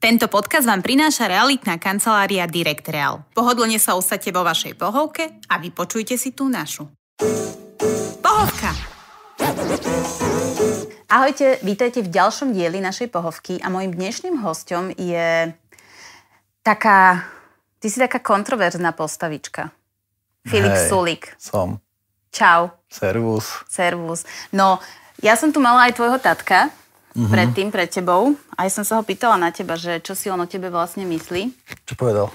Tento podcast vám prináša realitná kancelária Direct Real. Pohodlne sa ostate vo vašej pohovke a vypočujte si tú našu. Pohovka! Ahojte, vítajte v ďalšom dieli našej pohovky a mojim dnešným hostom je taká... Ty si taká kontroverzná postavička. Filip hey, Sulik. Som. Čau. Servus. Servus. No, ja som tu mala aj tvojho tatka, mm-hmm. predtým, pred tebou. A ja som sa ho pýtala na teba, že čo si on o tebe vlastne myslí. Čo povedal?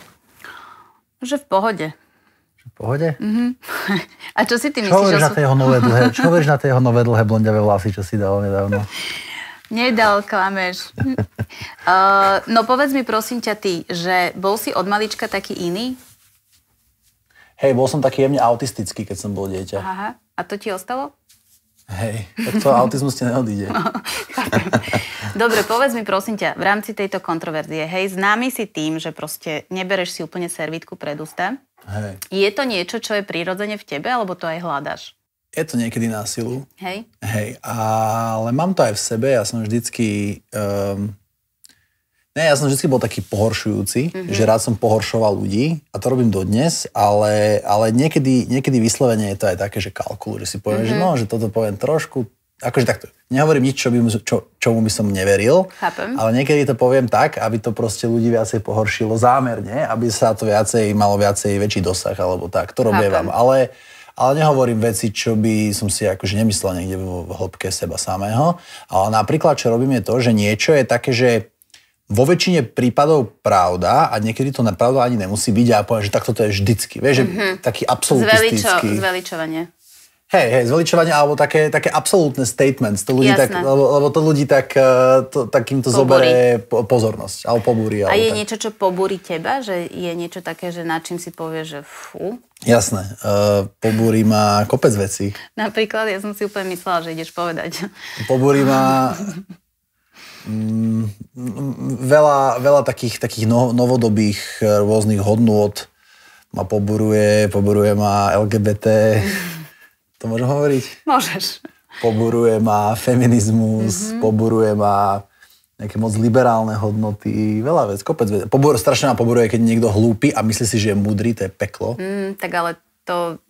Že v pohode. Že v pohode? Mm-hmm. A čo si ty čo myslíš? Na sú... na nové dlhé, čo hovoríš na tie jeho nové dlhé blondiavé vlasy, čo si dal nedávno? Nedal, klameš. uh, no povedz mi prosím ťa ty, že bol si od malička taký iný? Hej, bol som taký jemne autistický, keď som bol dieťa. Aha. A to ti ostalo? Hej, tak to autizmus ti neodíde. No, Dobre, povedz mi prosím ťa, v rámci tejto kontroverzie, hej, známy si tým, že proste nebereš si úplne servítku pred ústa. Hej. Je to niečo, čo je prirodzene v tebe, alebo to aj hľadaš? Je to niekedy násilu. Hej. Hej, ale mám to aj v sebe, ja som vždycky... Um, Ne, ja som vždy bol taký pohoršujúci, mm-hmm. že rád som pohoršoval ľudí a to robím dodnes, ale, ale niekedy, niekedy vyslovene je to aj také, že kalkul, že si poviem, mm-hmm. že mhm. no, že toto poviem trošku, akože takto, nehovorím nič, čo by, čo, čomu by som neveril, Chápem. ale niekedy to poviem tak, aby to proste ľudí viacej pohoršilo zámerne, aby sa to viacej, malo viacej väčší dosah alebo tak, to vám, ale, ale nehovorím veci, čo by som si akože nemyslel niekde v hĺbke seba samého, ale napríklad, čo robím je to, že niečo je také, že vo väčšine prípadov pravda a niekedy to napravda ani nemusí byť a povedať, že takto to je vždycky. Vieš, mm-hmm. že mhm. taký absolutistický. Zveličo, zveličovanie. Hej, hej, zveličovanie alebo také, také absolútne statements, to ľudí tak, lebo, lebo to ľudí tak, eh, to, tak to zoberie pozornosť, alebo pobúri. Alebo a je tak. niečo, čo pobúri teba? Že je niečo také, že na čím si povieš, že fú? Jasné, uh, pobúri ma kopec vecí. Napríklad, ja som si úplne myslela, že ideš povedať. Pobúri ma Mm, veľa, veľa takých, takých no, novodobých eh, rôznych hodnôt ma poburuje, poburuje ma LGBT. To môžem hovoriť? Môžeš. Poburuje ma feminizmus, mm-hmm. poburuje ma nejaké moc liberálne hodnoty, veľa vec, kopec vec. Pobor, strašne ma poburuje, keď niekto hlúpi a myslí si, že je múdry, to je peklo. Mm, tak ale to,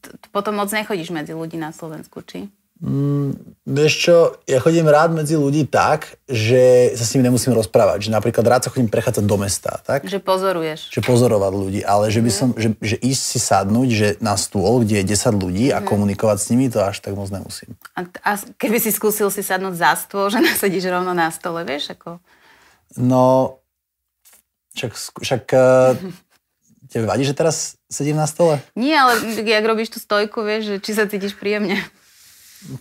to, to potom moc nechodíš medzi ľudí na Slovensku, či? Mm, vieš čo, ja chodím rád medzi ľudí tak, že sa s nimi nemusím rozprávať. Že napríklad rád sa chodím prechádzať do mesta. Tak? Že pozoruješ. Že pozorovať ľudí, ale že by mm. som, že, že ísť si sadnúť že na stôl, kde je 10 ľudí a mm. komunikovať s nimi, to až tak moc nemusím. A, a keby si skúsil si sadnúť za stôl, že nasadíš rovno na stole, vieš ako? No, však, však e, tebe vadí, že teraz sedím na stole? Nie, ale ak robíš tú stojku, vieš, či sa cítiš príjemne.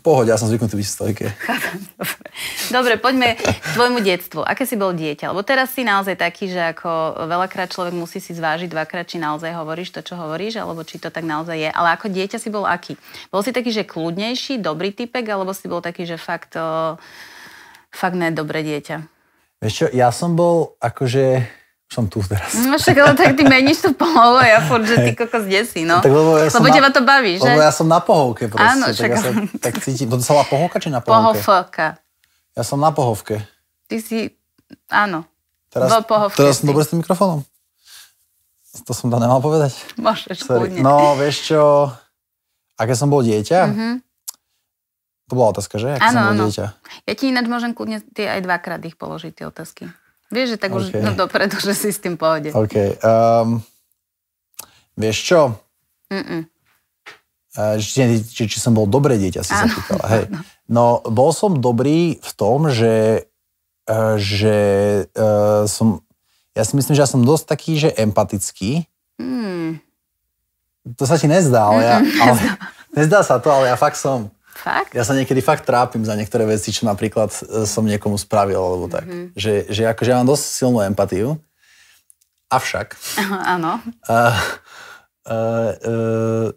Pohoď, ja som zvyknutý byť v stojke. dobre. dobre, poďme k tvojmu detstvu. Aké si bol dieťa? Lebo teraz si naozaj taký, že ako veľakrát človek musí si zvážiť dvakrát, či naozaj hovoríš to, čo hovoríš, alebo či to tak naozaj je. Ale ako dieťa si bol aký? Bol si taký, že kľudnejší, dobrý typek, alebo si bol taký, že fakt, fakt ne, dobré dieťa? Vieš čo, ja som bol akože som tu teraz. No však, ale tak ty meníš tú pohovu a ja furt, že ty kokos desí, no. no tak lebo ja lebo teba na, to baví, že? Lebo ja som na pohovke proste. Áno, však. Tak, ja sa, tak cítim, to sa volá pohovka či na pohovke? Pohovka. Ja som na pohovke. Ty si, áno. Teraz, Vo pohovke teraz som dobre s tým mikrofónom. To som tam nemal povedať. Môžeš, Sorry. No, vieš čo, aké som bol dieťa, mm-hmm. To bola otázka, že? Aké ano, som bol dieťa? Ja ti ináč môžem kúdne tie aj dvakrát ich položiť, tie otázky. Vieš, že tak okay. už no, dopredu, že si s tým pohode. OK. Um, vieš čo? Mm-mm. Či, či, či som bol dobré dieťa, si sa pýtala. Hej. No, bol som dobrý v tom, že, uh, že uh, som... Ja si myslím, že ja som dosť taký, že empatický. Mm. To sa ti nezdá, ale, ja, ale nezdá sa to, ale ja fakt som. Fakt? Ja sa niekedy fakt trápim za niektoré veci, čo napríklad e, som niekomu spravil, alebo tak. Mm-hmm. Že, že akože ja mám dosť silnú empatiu, avšak... Áno. Uh, uh, uh,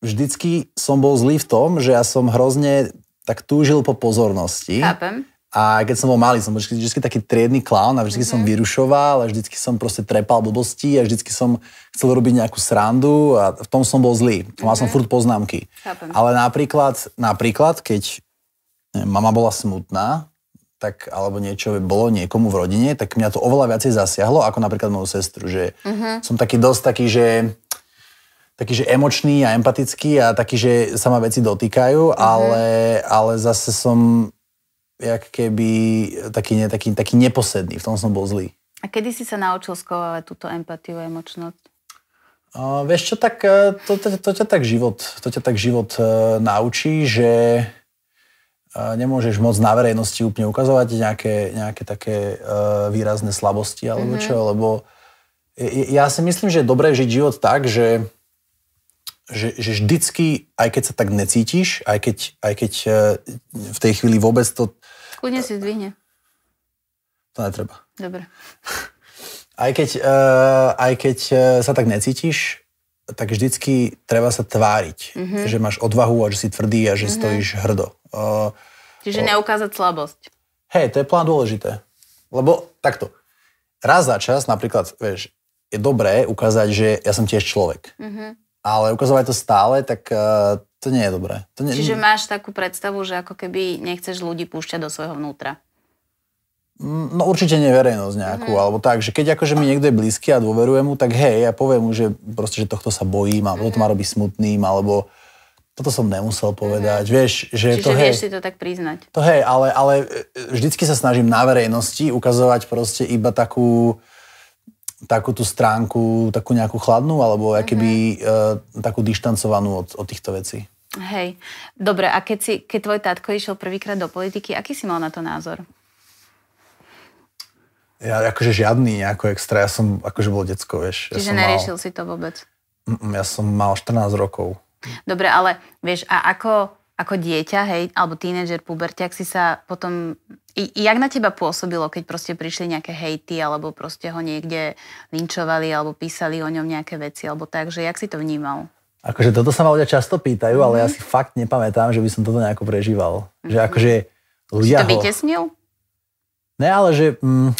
vždycky som bol zlý v tom, že ja som hrozne tak túžil po pozornosti. Chápem. A keď som bol malý, som bol vždy, vždy taký triedny clown a vždy mm-hmm. som mhm. vyrušoval a vždy som proste trepal blbosti a vždy som chcel robiť nejakú srandu a v tom som bol zlý. Mal mm-hmm. som mhm. furt poznámky. Chápem. Ale napríklad, napríklad keď neviem, mama bola smutná, tak, alebo niečo bolo niekomu v rodine, tak mňa to oveľa viacej zasiahlo, ako napríklad moju sestru, že mm-hmm. som taký dosť taký, že taký, že emočný a empatický a taký, že sa ma veci dotýkajú, mm-hmm. ale, ale zase som jak keby taký, ne, taký, taký neposedný. V tom som bol zlý. A kedy si sa naučil skovávať túto empatiu a emočnosť? Uh, vieš čo, tak e, to, to, to, to, ťa tak život, to ťa tak život uh, naučí, že uh, nemôžeš moc na verejnosti úplne ukazovať nejaké, nejaké také uh, výrazné slabosti alebo mm-hmm. čo, lebo ja, si myslím, že je dobré žiť život tak, že, že, že vždycky, aj keď sa tak necítiš, aj keď, aj keď v tej chvíli vôbec to Kľudne si zdvihne. To netreba. Dobre. Aj keď, uh, aj keď eh, sa tak necítiš, tak vždycky treba sa tváriť, mm-hmm. že máš odvahu a že si tvrdý a že mm-hmm. stojíš hrdo. Uh, Čiže uh, neukázať slabosť. Hej, to je plán dôležité. Lebo takto, raz za čas napríklad, vieš, je dobré ukázať, že ja som tiež človek. Mm-hmm. Ale ukazovať to stále, tak uh, to nie je dobré. To nie... Čiže máš takú predstavu, že ako keby nechceš ľudí púšťať do svojho vnútra. Mm, no určite nie verejnosť nejakú, mm. alebo tak, že keď akože mi niekto je blízky a dôverujem mu, tak hej, ja poviem mu, že proste, že tohto sa bojím, alebo mm. to mhm. ma robí smutným, alebo toto som nemusel povedať, mm. vieš, že Čiže to vieš hej, si to tak priznať. To hej, ale, ale e, e, vždycky sa snažím na verejnosti ukazovať proste iba takú, uh, takú tú stránku, takú nejakú chladnú, alebo mm-hmm. keby e, eh, takú dištancovanú od, od týchto vecí. Hej, dobre, a keď, si, keď tvoj tátko išiel prvýkrát do politiky, aký si mal na to názor? Ja akože žiadny nejako extra, ja som akože bol decko, vieš. Čiže ja neriešil mal, si to vôbec? Ja som mal 14 rokov. Dobre, ale vieš, a ako ako dieťa, hej, alebo tínedžer, puberťak, si sa potom... I, jak na teba pôsobilo, keď proste prišli nejaké hejty, alebo proste ho niekde linčovali, alebo písali o ňom nejaké veci, alebo tak, že jak si to vnímal? Akože toto sa ma ľudia často pýtajú, mm-hmm. ale ja mhm. si fakt nepamätám, že by som toto nejako prežíval. Mm-hmm. Že mhm. akože ľudia si to vytesnil? Ho... Ne, ale že... Mm, mm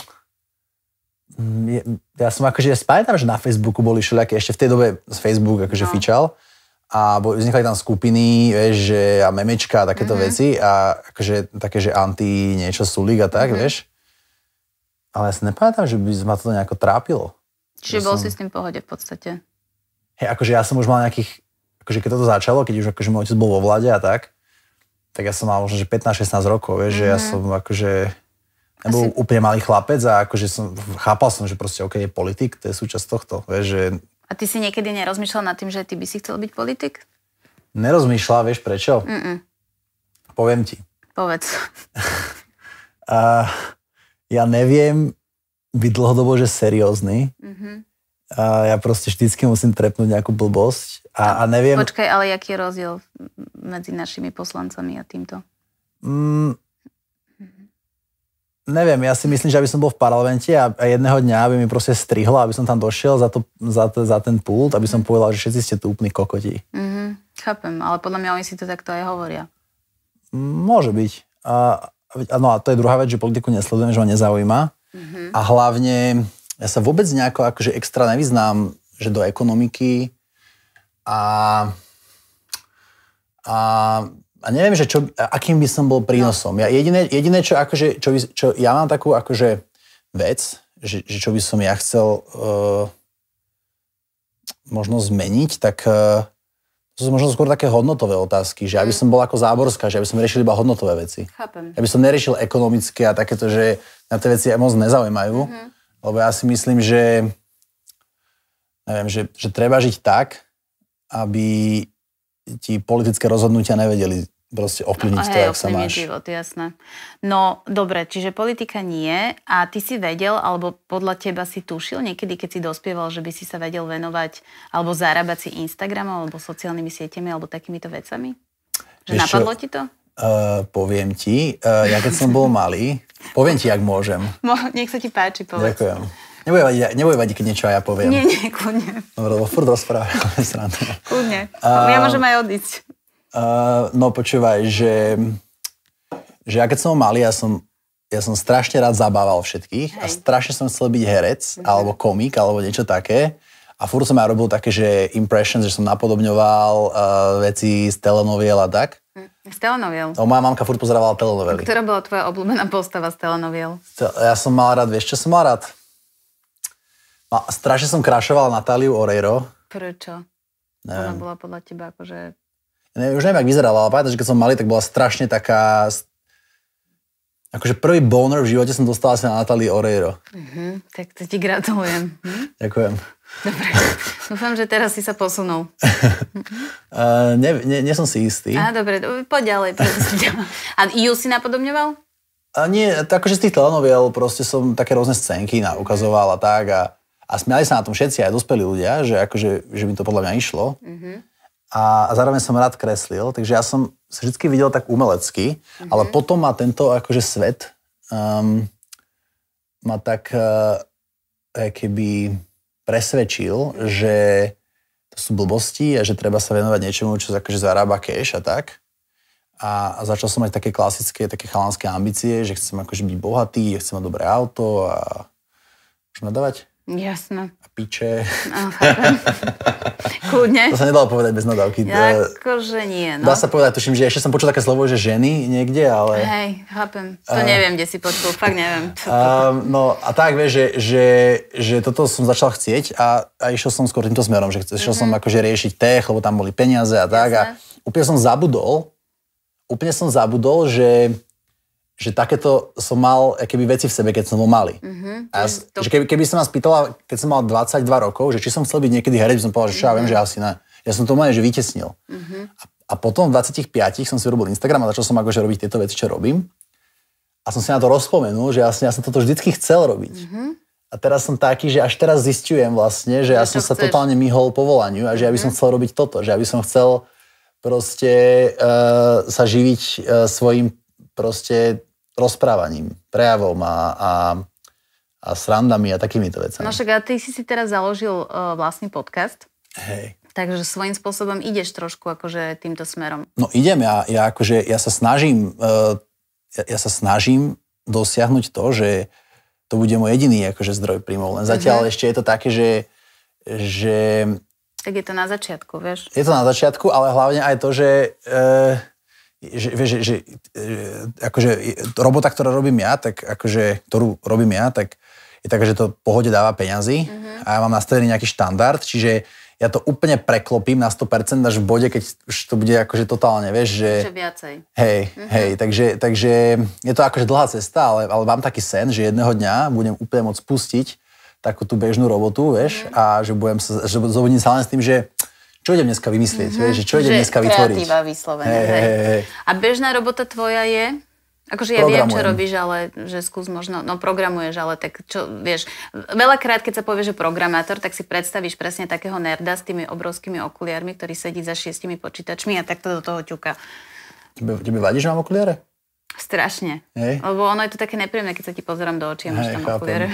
ja, ja som akože, ja si pamätám, že na Facebooku boli všelijaké, ešte v tej dobe Facebook akože no. fičal, a vznikali tam skupiny, vieš, že a memečka a takéto mm-hmm. veci a akože také, že anti niečo sú a tak, mm-hmm. vieš. Ale ja si nepamätám, že by ma to nejako trápilo. Čiže bol som... si s tým v pohode v podstate. Hej, akože ja som už mal nejakých, akože keď toto začalo, keď už akože môj otec bol vo vláde a tak, tak ja som mal možno, že 15-16 rokov, vieš, mm-hmm. že ja mhm. som akože, ja bol Asi... úplne malý chlapec a akože som, chápal som, že proste OK, je politik, to je súčasť tohto, vieš, že a ty si niekedy nerozmýšľal nad tým, že ty by si chcel byť politik? Nerozmýšľal, vieš prečo? Mm-mm. Poviem ti. Povedz. a, ja neviem byť dlhodobo, že seriózny. Mm-hmm. A ja proste vždycky musím trepnúť nejakú blbosť. A, a neviem... Počkaj, ale aký je rozdiel medzi našimi poslancami a týmto? Mm, Neviem, ja si myslím, že aby som bol v parlamente a jedného dňa by mi proste strihlo, aby som tam došiel za, to, za, to, za ten pult, aby som mhm. povedal, že všetci ste tupní kokoti. Mm-hmm, chápem, ale podľa mňa oni si to takto aj hovoria. Môže byť. A, no a to je druhá vec, že politiku nesledujem, že ma nezaujíma. Mm-hmm. A hlavne ja sa vôbec nejako akože extra nevyznám, že do ekonomiky a, a a neviem, že čo, akým by som bol prínosom. Ja jediné, jediné čo, akože, čo, by, čo ja mám takú akože vec, že, že čo by som ja chcel uh, možno zmeniť, tak uh, to sú možno skôr také hodnotové otázky, že aby mhm. som bol ako záborská, že aby som riešil iba hodnotové veci. Chápem. Aby som neriešil ekonomické a takéto, že na tie veci aj moc nezaujímajú. Mm-hmm. Lebo ja si myslím, že neviem, že, že treba žiť tak, aby ti politické rozhodnutia nevedeli proste ovplyvniť no, to, hej, jak sa máš. život, jasné. No, dobre, čiže politika nie a ty si vedel, alebo podľa teba si tušil niekedy, keď si dospieval, že by si sa vedel venovať alebo zarábať si Instagramom alebo sociálnymi sieťami alebo takýmito vecami? Že Ešte, napadlo ti to? Uh, poviem ti, uh, ja keď som bol malý, poviem ti, ak môžem. Mo, nech sa ti páči, povedz. Ďakujem. Nebude vadiť, nebude vadiť, keď niečo aj ja poviem. Nie, nie, kľudne. Dobre, lebo furt rozprávame Kľudne. Uh, ja môžem aj odísť. Uh, no počúvaj, že, že ja keď som malý, ja som, ja som strašne rád zabával všetkých Hej. a strašne som chcel byť herec, mhm. alebo komik, alebo niečo také. A furt som aj robil také, že impressions, že som napodobňoval uh, veci z telenoviel a tak. Mm, z telenoviel? No, moja mamka furt pozerala telenovely. Ktorá bola tvoja obľúbená postava z telenoviel? Ja som mal rád, vieš čo som mal rád? A strašne som krašoval Natáliu Oreiro. Prečo? Neviem. Ona bola podľa teba akože... Ne, už neviem, jak vyzerala, ale pamätáš, keď som malý, tak bola strašne taká... Akože prvý boner v živote som dostala sa na Natálii Oreiro. Uh-huh, tak to ti gratulujem. Hm? Ďakujem. Dobre. Dúfam, že teraz si sa posunul. uh, ne, ne, ne som si istý. Á, dobre, poď ďalej. A ju si napodobňoval? A nie, akože z tých telenoviel proste som také rôzne scénky ukazoval a tak a a smiali sa na tom všetci, aj dospelí ľudia, že, akože, že mi to podľa mňa išlo. Mm-hmm. A, a zároveň som rád kreslil, takže ja som sa vždy videl tak umelecky, mm-hmm. ale mhm. potom ma tento akože svet um, ma tak uh, keby presvedčil, mm-hmm. že to sú blbosti a že treba sa venovať niečomu, čo akože zarába cash a tak. A, a začal som mať také klasické, také chalanské ambície, že chcem akože byť bohatý, chcem mať dobré auto a... Môžem nadávať? Jasné. A piče. No, Kľudne. To sa nedalo povedať bez nadávky. Akože nie, no. Dá sa povedať, tuším, že ešte som počul také slovo, že ženy niekde, ale... Hej, chápem. To uh, neviem, kde si počul, fakt neviem. Uh, no a tak, vieš, že, že, že toto som začal chcieť a, a išiel som skôr týmto smerom, že išiel mm-hmm. som mhm. akože riešiť tech, lebo tam boli peniaze a tak. Jasne. A úplne som zabudol, úplne som zabudol, že že takéto som mal keby veci v sebe, keď som bol malý. Mm-hmm. A ja, to... že keby, keby som vás pýtala, keď som mal 22 rokov, že či som chcel byť niekedy herec, by som povedal, že mm-hmm. ja viem, mhm. že asi ne. Ja som to úplne, že vytesnil. Mm-hmm. A, a potom v 25 som si robil Instagram a začal som akože robiť tieto veci, čo robím. A som si na to rozpomenul, že vlastne ja som toto vždycky chcel robiť. Mm-hmm. A teraz som taký, že až teraz zistujem vlastne, že ja, ja som chceš. totálne myhol povolaniu a že ja by som mhm. chcel robiť toto, že ja by som chcel proste uh, sa živiť uh, svojim proste rozprávaním, prejavom a, a, a srandami a takýmito vecami. No však a ty si si teraz založil uh, vlastný podcast. Hej. Takže svojím spôsobom ideš trošku akože týmto smerom. No idem, ja, ja akože ja sa snažím uh, ja, ja sa snažím dosiahnuť to, že to bude môj jediný akože zdroj príjmov. Len zatiaľ mm-hmm. ešte je to také, že, že... Tak je to na začiatku, vieš. Je to na začiatku, ale hlavne aj to, že Uh, že, vieš, že, že e, akože robota, ktorú robím ja, tak akože, ktorú robím ja, tak je taká, že to pohode dáva peňazí mm-hmm. a ja mám nastavený nejaký štandard, čiže ja to úplne preklopím na 100% až v bode, keď už to bude akože totálne, vieš, že... Že viacej. Hej, mm-hmm. hej, takže, takže je to akože dlhá cesta, ale, ale mám taký sen, že jedného dňa budem úplne môcť spustiť takú tú bežnú robotu, vieš, mm-hmm. a že budem sa, že zobudím sa len s tým, že čo idem dneska vymyslieť, mm-hmm. že čo idem že dneska vytvoriť. Kreatíva vyslovene, hey, hey, hey. A bežná robota tvoja je? Akože ja viem, čo robíš, ale že skús možno, no programuješ, ale tak čo, vieš, veľakrát, keď sa povie, že programátor, tak si predstavíš presne takého nerda s tými obrovskými okuliarmi, ktorý sedí za šiestimi počítačmi a takto do toho ťuka. Tebe, tebe vadí, že mám okuliare? Strašne. Hej. Lebo ono je to také nepríjemné, keď sa ti pozerám do očí a máš tam chápem. okuliare.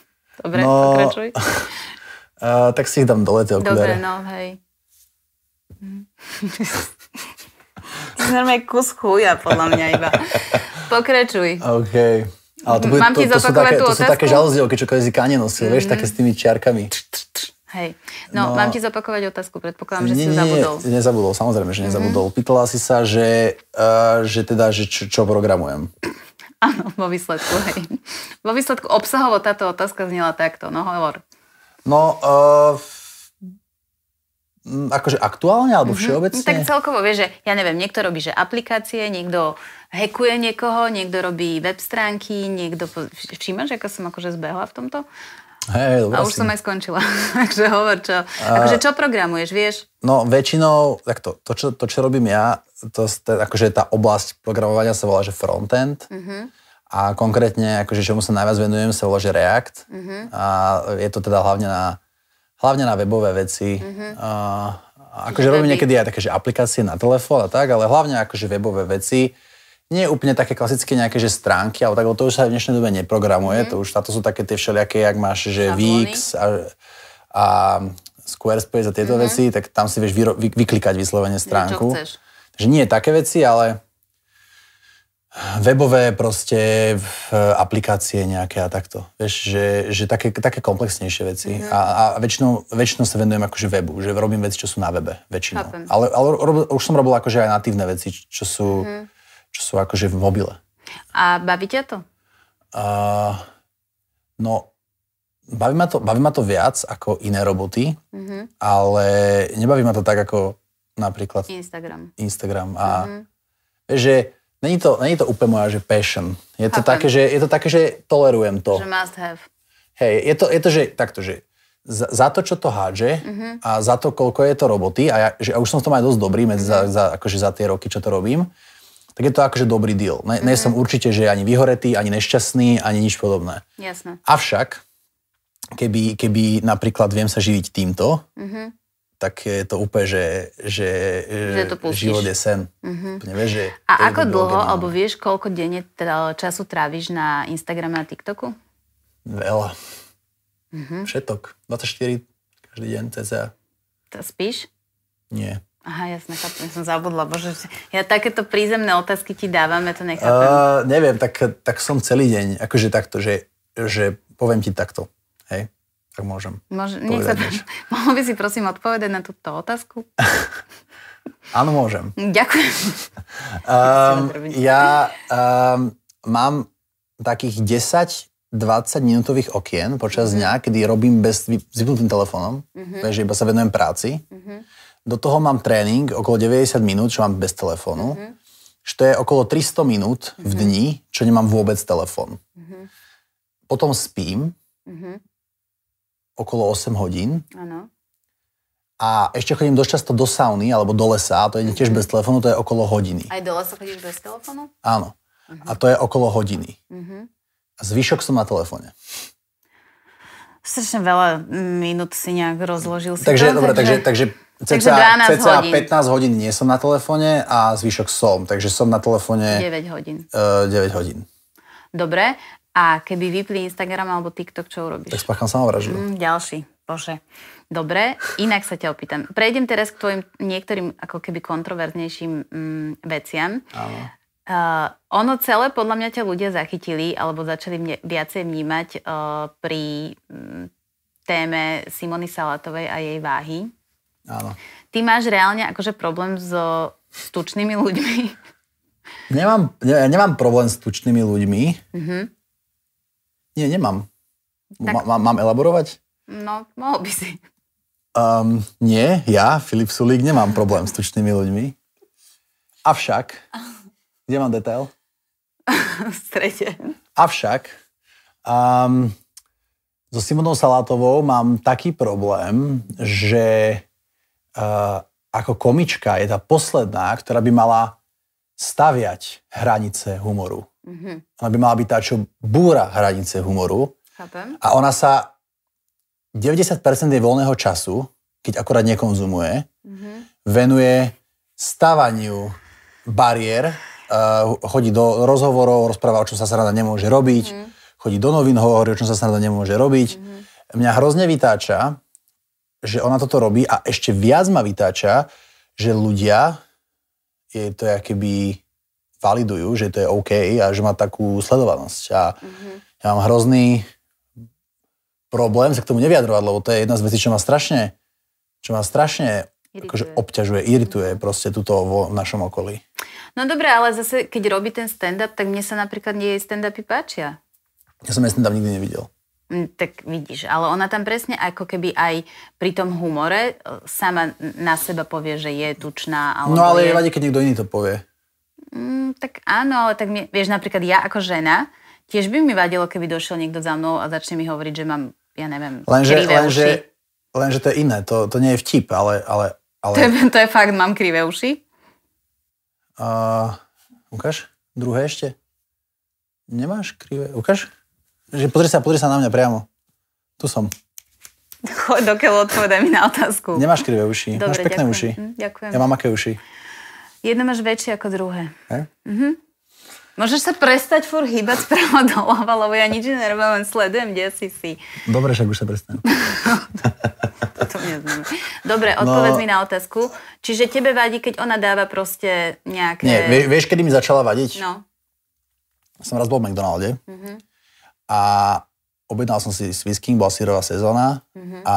Dobre, no, pokračuj. uh, tak si ich dám dole, tie okuliare. Dobre, no, hej. Mm. Normálne kus chuja, podľa mňa iba. Pokračuj. OK. Ale to, mm. bude, Mám to, ti to, sú také, tú to sú také žalozdielky, čo kvázi kane nosil, mm-hmm. vieš, mm. také s tými čiarkami. Hej. No, no, mám ti zopakovať otázku, predpokladám, že nie, si zabudol. Nie, nezabudol, samozrejme, že mhm. nezabudol. Mm-hmm. Pýtala si sa, že, uh, že teda, že čo, čo programujem. Áno, vo výsledku, hej. Vo výsledku obsahovo táto otázka znela takto, no hovor. No, uh, Mm, akože aktuálne alebo mhm. všeobecne? Mm-hmm. Tak celkovo, vieš, že ja neviem, niekto robí že aplikácie, niekto hekuje niekoho, niekto robí web stránky, niekto... Všimáš, ako som akože zbehla v tomto? Hey, a už si. som aj skončila. Takže hovor, čo, A... akože čo programuješ, vieš? No väčšinou, tak to, to, čo, to čo robím ja, to, to, akože tá oblasť programovania sa volá, že frontend. Mm-hmm. A konkrétne, akože čomu sa najviac venujem, sa volá, že React. Uh-huh. A je to teda hlavne na hlavne na webové veci. Mm-hmm. A, akože robím niekedy aj také, že aplikácie na telefón a tak, ale hlavne akože webové veci. Nie úplne také klasické nejaké, že stránky, ale tak, to už sa v dnešnej dobe neprogramuje. Mm-hmm. To už, táto sú také tie všelijaké, jak máš, že VX a, a Squarespace a tieto mm-hmm. veci, tak tam si vieš vyro- vy- vyklikať vyslovene stránku. Takže nie také veci, ale webové proste e, aplikácie nejaké a takto. Vieš, že, že také, také komplexnejšie veci. Mm-hmm. A, a väčšinou, väčšinou sa venujem akože webu, že robím veci, čo sú na webe väčšinou. Chápem. Ale, ale rob, už som robil akože aj natívne veci, čo sú, mm-hmm. čo sú akože v mobile. A baví ťa to? Uh, no, baví ma, to, baví ma to viac ako iné roboty, mm-hmm. ale nebaví ma to tak ako napríklad... Instagram. Instagram a mm-hmm. že Není to, není to úplne moja, že passion. Je to, také, že, je to také, že tolerujem to. Že must have. Hej, je to, je to že takto, že za, za to, čo to hádže mm-hmm. a za to, koľko je to roboty, a ja, že, a už som v tom aj dosť dobrý medzi uh-huh. za, mhm. za, akože za tie roky, čo to robím, tak je to akože dobrý deal. Ne, mm-hmm. ne som určite, že ani vyhoretý, ani nešťastný, ani nič podobné. Jasné. Avšak, keby, keby napríklad viem sa živiť týmto, mm-hmm tak je to úplne, že, že, že to e, život je sen. Uh-huh. Úplne, vieš, že a ako dlho, generálne. alebo vieš, koľko denne teda času tráviš na Instagrame a TikToku? Veľa. Uh-huh. Všetok. 24 každý deň cca. To spíš? Nie. Aha, jasne, chápem, som zabudla, bože, ja takéto prízemné otázky ti dávam, ja to nechápem. Uh, neviem, tak, tak som celý deň, akože takto, že, že poviem ti takto, hej tak môžem Môže, nech sa, Mohol by si prosím odpovedať na túto otázku? Áno, môžem. Ďakujem. um, ja um, mám takých 10 20 minútových okien počas mm-hmm. dňa, kedy robím bez zvyknutým telefónom, mm-hmm. takže iba sa venujem práci. Mm-hmm. Do toho mám tréning okolo 90 minút, čo mám bez telefónu, mm-hmm. čo je okolo 300 minút v mhm. dni, čo nemám vôbec telefón. Mm-hmm. Potom spím, mm-hmm okolo 8 hodín. Áno. A ešte chodím dosť často do sauny alebo do lesa, a to je tiež mhm. bez telefónu, to je okolo hodiny. Aj do lesa chodíš bez telefónu? Áno. Uh-huh. A to je okolo hodiny. Uh-huh. A zvyšok som na telefóne. Strašne veľa minút si nejak rozložil. Si takže, tam, dobre, takže, takže, takže cca, cca hodín. 15 hodín nie som na telefóne a zvyšok som. Takže som na telefóne... 9 hodín. Uh, eh, 9 hodín. Dobre a keby vypli Instagram alebo TikTok, čo urobíš? Tak spáchám samovraždu. Mm, ďalší, bože. Dobre, inak sa ťa opýtam. Prejdem teraz k tvojim niektorým ako keby kontroverznejším mm, veciam. Áno. Uh, ono celé podľa mňa ťa ľudia zachytili alebo začali mne viacej vnímať uh, pri mm, téme Simony Salatovej a jej váhy. Áno. Ty máš reálne akože problém so tučnými ľuďmi? Nemám, ne, nemám problém s tučnými ľuďmi. Uh-huh. Nie, nemám. Tak... mám elaborovať? No, mohol by si. Um, nie, ja, Filip Sulík, nemám problém s tučnými ľuďmi. Avšak, kde mám detail? v strede. Avšak, um, so Simonou Salátovou mám taký problém, že uh, ako komička je tá posledná, ktorá by mala staviať hranice humoru. Mm-hmm. Ona by mala byť tá, čo búra hranice humoru. Chápem. A ona sa 90% jej voľného času, keď akorát nekonzumuje, mm-hmm. venuje stavaniu bariér, uh, chodí do rozhovorov, rozpráva, o čom sa sranda nemôže robiť, mm-hmm. chodí do novín, hovorí, o čom sa sranda nemôže robiť. Mm-hmm. Mňa hrozne vytáča, že ona toto robí a ešte viac ma vytáča, že ľudia, je to keby validujú, že to je OK a že má takú sledovanosť. A mm-hmm. ja mám hrozný problém sa k tomu nevyjadrovať, lebo to je jedna z vecí, čo ma strašne, čo ma strašne irituje. akože obťažuje, irituje mhm. proste túto vo našom okolí. No dobre, ale zase, keď robí ten stand-up, tak mne sa napríklad jej stand-upy páčia. Ja som jej stand-up nikdy nevidel. Mm, tak vidíš, ale ona tam presne ako keby aj pri tom humore e, sama na seba povie, že je tučná. Alebo no ale je... vadí, keď niekto iný to povie. Mm, tak áno, ale tak mi, vieš, napríklad ja ako žena, tiež by mi vadilo, keby došiel niekto za mnou a začne mi hovoriť, že mám, ja neviem, lenže, krivé lenže, uši. Lenže to je iné, to, to nie je vtip, ale... ale, ale... To, je, to je fakt, mám krivé uši. Uh, ukáž, druhé ešte. Nemáš krivé, ukáž? Že pozri sa, pozri sa na mňa priamo. Tu som. Dokiaľ odpovedaj mi na otázku. Nemáš krivé uši, Dobre, máš pekné ďakujem. uši. Hm, ďakujem. Ja mám aké uši? Jedno máš väčšie ako druhé. He? Mhm. Môžeš sa prestať fur hýbať spravo doľava, lebo ja nič nerobím, len sledujem, kde si si. Dobre, však už sa prestanem. to neznamená. Dobre, odpovedz no, mi na otázku. Čiže tebe vadí, keď ona dáva proste nejaké... Nie, vieš, kedy mi začala vadiť? No. Som raz bol v McDonalde mm-hmm. a objednal som si s whisky, bola sírová sezóna mm-hmm. a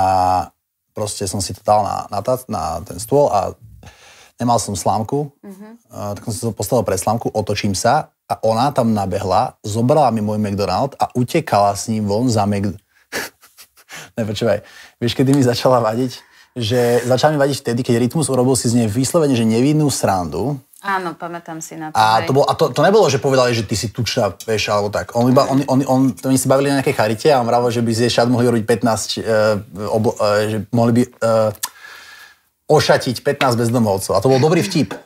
proste som si to dal na, na, na ten stôl a nemal som slámku, mm-hmm. tak eh, som si postavil pre slámku, otočím sa a ona tam nabehla, zobrala mi môj McDonald a utekala s ním von za McDonald. Nepočúvaj, vieš, kedy mi začala vadiť? Že začala mi vadiť vtedy, keď Rytmus urobil si z nej vyslovene, že nevinnú srandu, Áno, pamätám si na to. A, to, bolo, a to, to nebolo, že povedali, že ty si tučná, vieš, alebo tak. On iba, on, on, on, to oni si bavili na nejakej charite a on vravil, že by si šat mohli robiť 15, uh, obo, uh, že mohli by... Uh, ošatiť 15 bezdomovcov. A to bol dobrý vtip.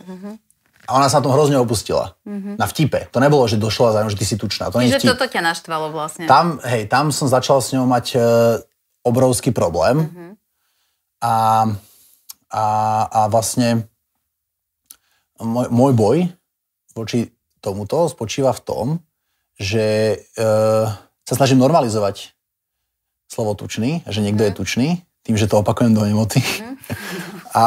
A ona sa na tom hrozne opustila. Mm-hmm. Na vtipe. To nebolo, že došla za ňou, že ty si tučná. To Čiže toto ťa naštvalo vlastne. Tam, hej, tam som začal s ňou mať e, obrovský problém. Mm-hmm. A, a, a vlastne môj, môj boj voči tomuto spočíva v tom, že e, sa snažím normalizovať slovo tučný, že niekto mm-hmm. je mhm. tučný, tým, že to opakujem do nemoty. Mm-hmm. A,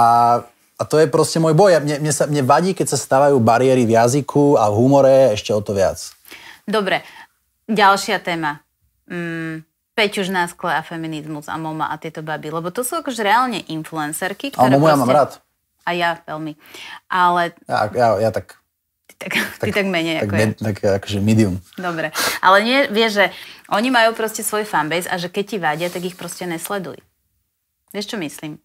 a to je proste môj boj. Mne, mne, sa, mne vadí, keď sa stávajú bariéry v jazyku a v humore ešte o to viac. Dobre, ďalšia téma. Mm, na skle a feminizmus a moma a tieto baby. Lebo to sú akože reálne influencerky, ktoré... A momu proste... ja mám rád. A ja veľmi. Ale... Ja, ja, ja tak tak, tak, ty tak menej tak, ako ja. Tak akože medium. Dobre, ale nie, vieš, že oni majú proste svoj fanbase a že keď ti vádia, tak ich proste nesleduj. Vieš, čo myslím?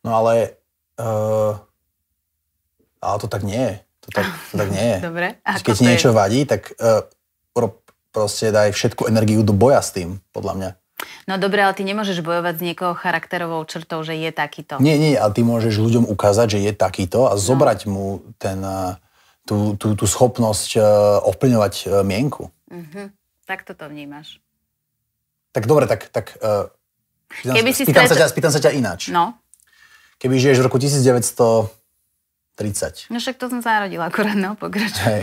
No ale, uh, ale to tak nie je. To tak, to tak nie je. Dobre. Ako Keď ti niečo je? vadí, tak uh, proste daj všetku energiu do boja s tým, podľa mňa. No dobre, ale ty nemôžeš bojovať s niekoho charakterovou črtou, že je takýto. Nie, nie, ale ty môžeš ľuďom ukázať, že je takýto a no. zobrať mu ten, eh, tú, tú, tú schopnosť ovplyvňovať mienku. Uh-huh. Tak to vnímaš. Tak dobre, tak, tak uh, Keby spýtam, si spýtam, sa ťa, spýtam sa ťa ináč. No keby žiješ v roku 1930. No však to som zárodila akorát, no pokračuj. Hej.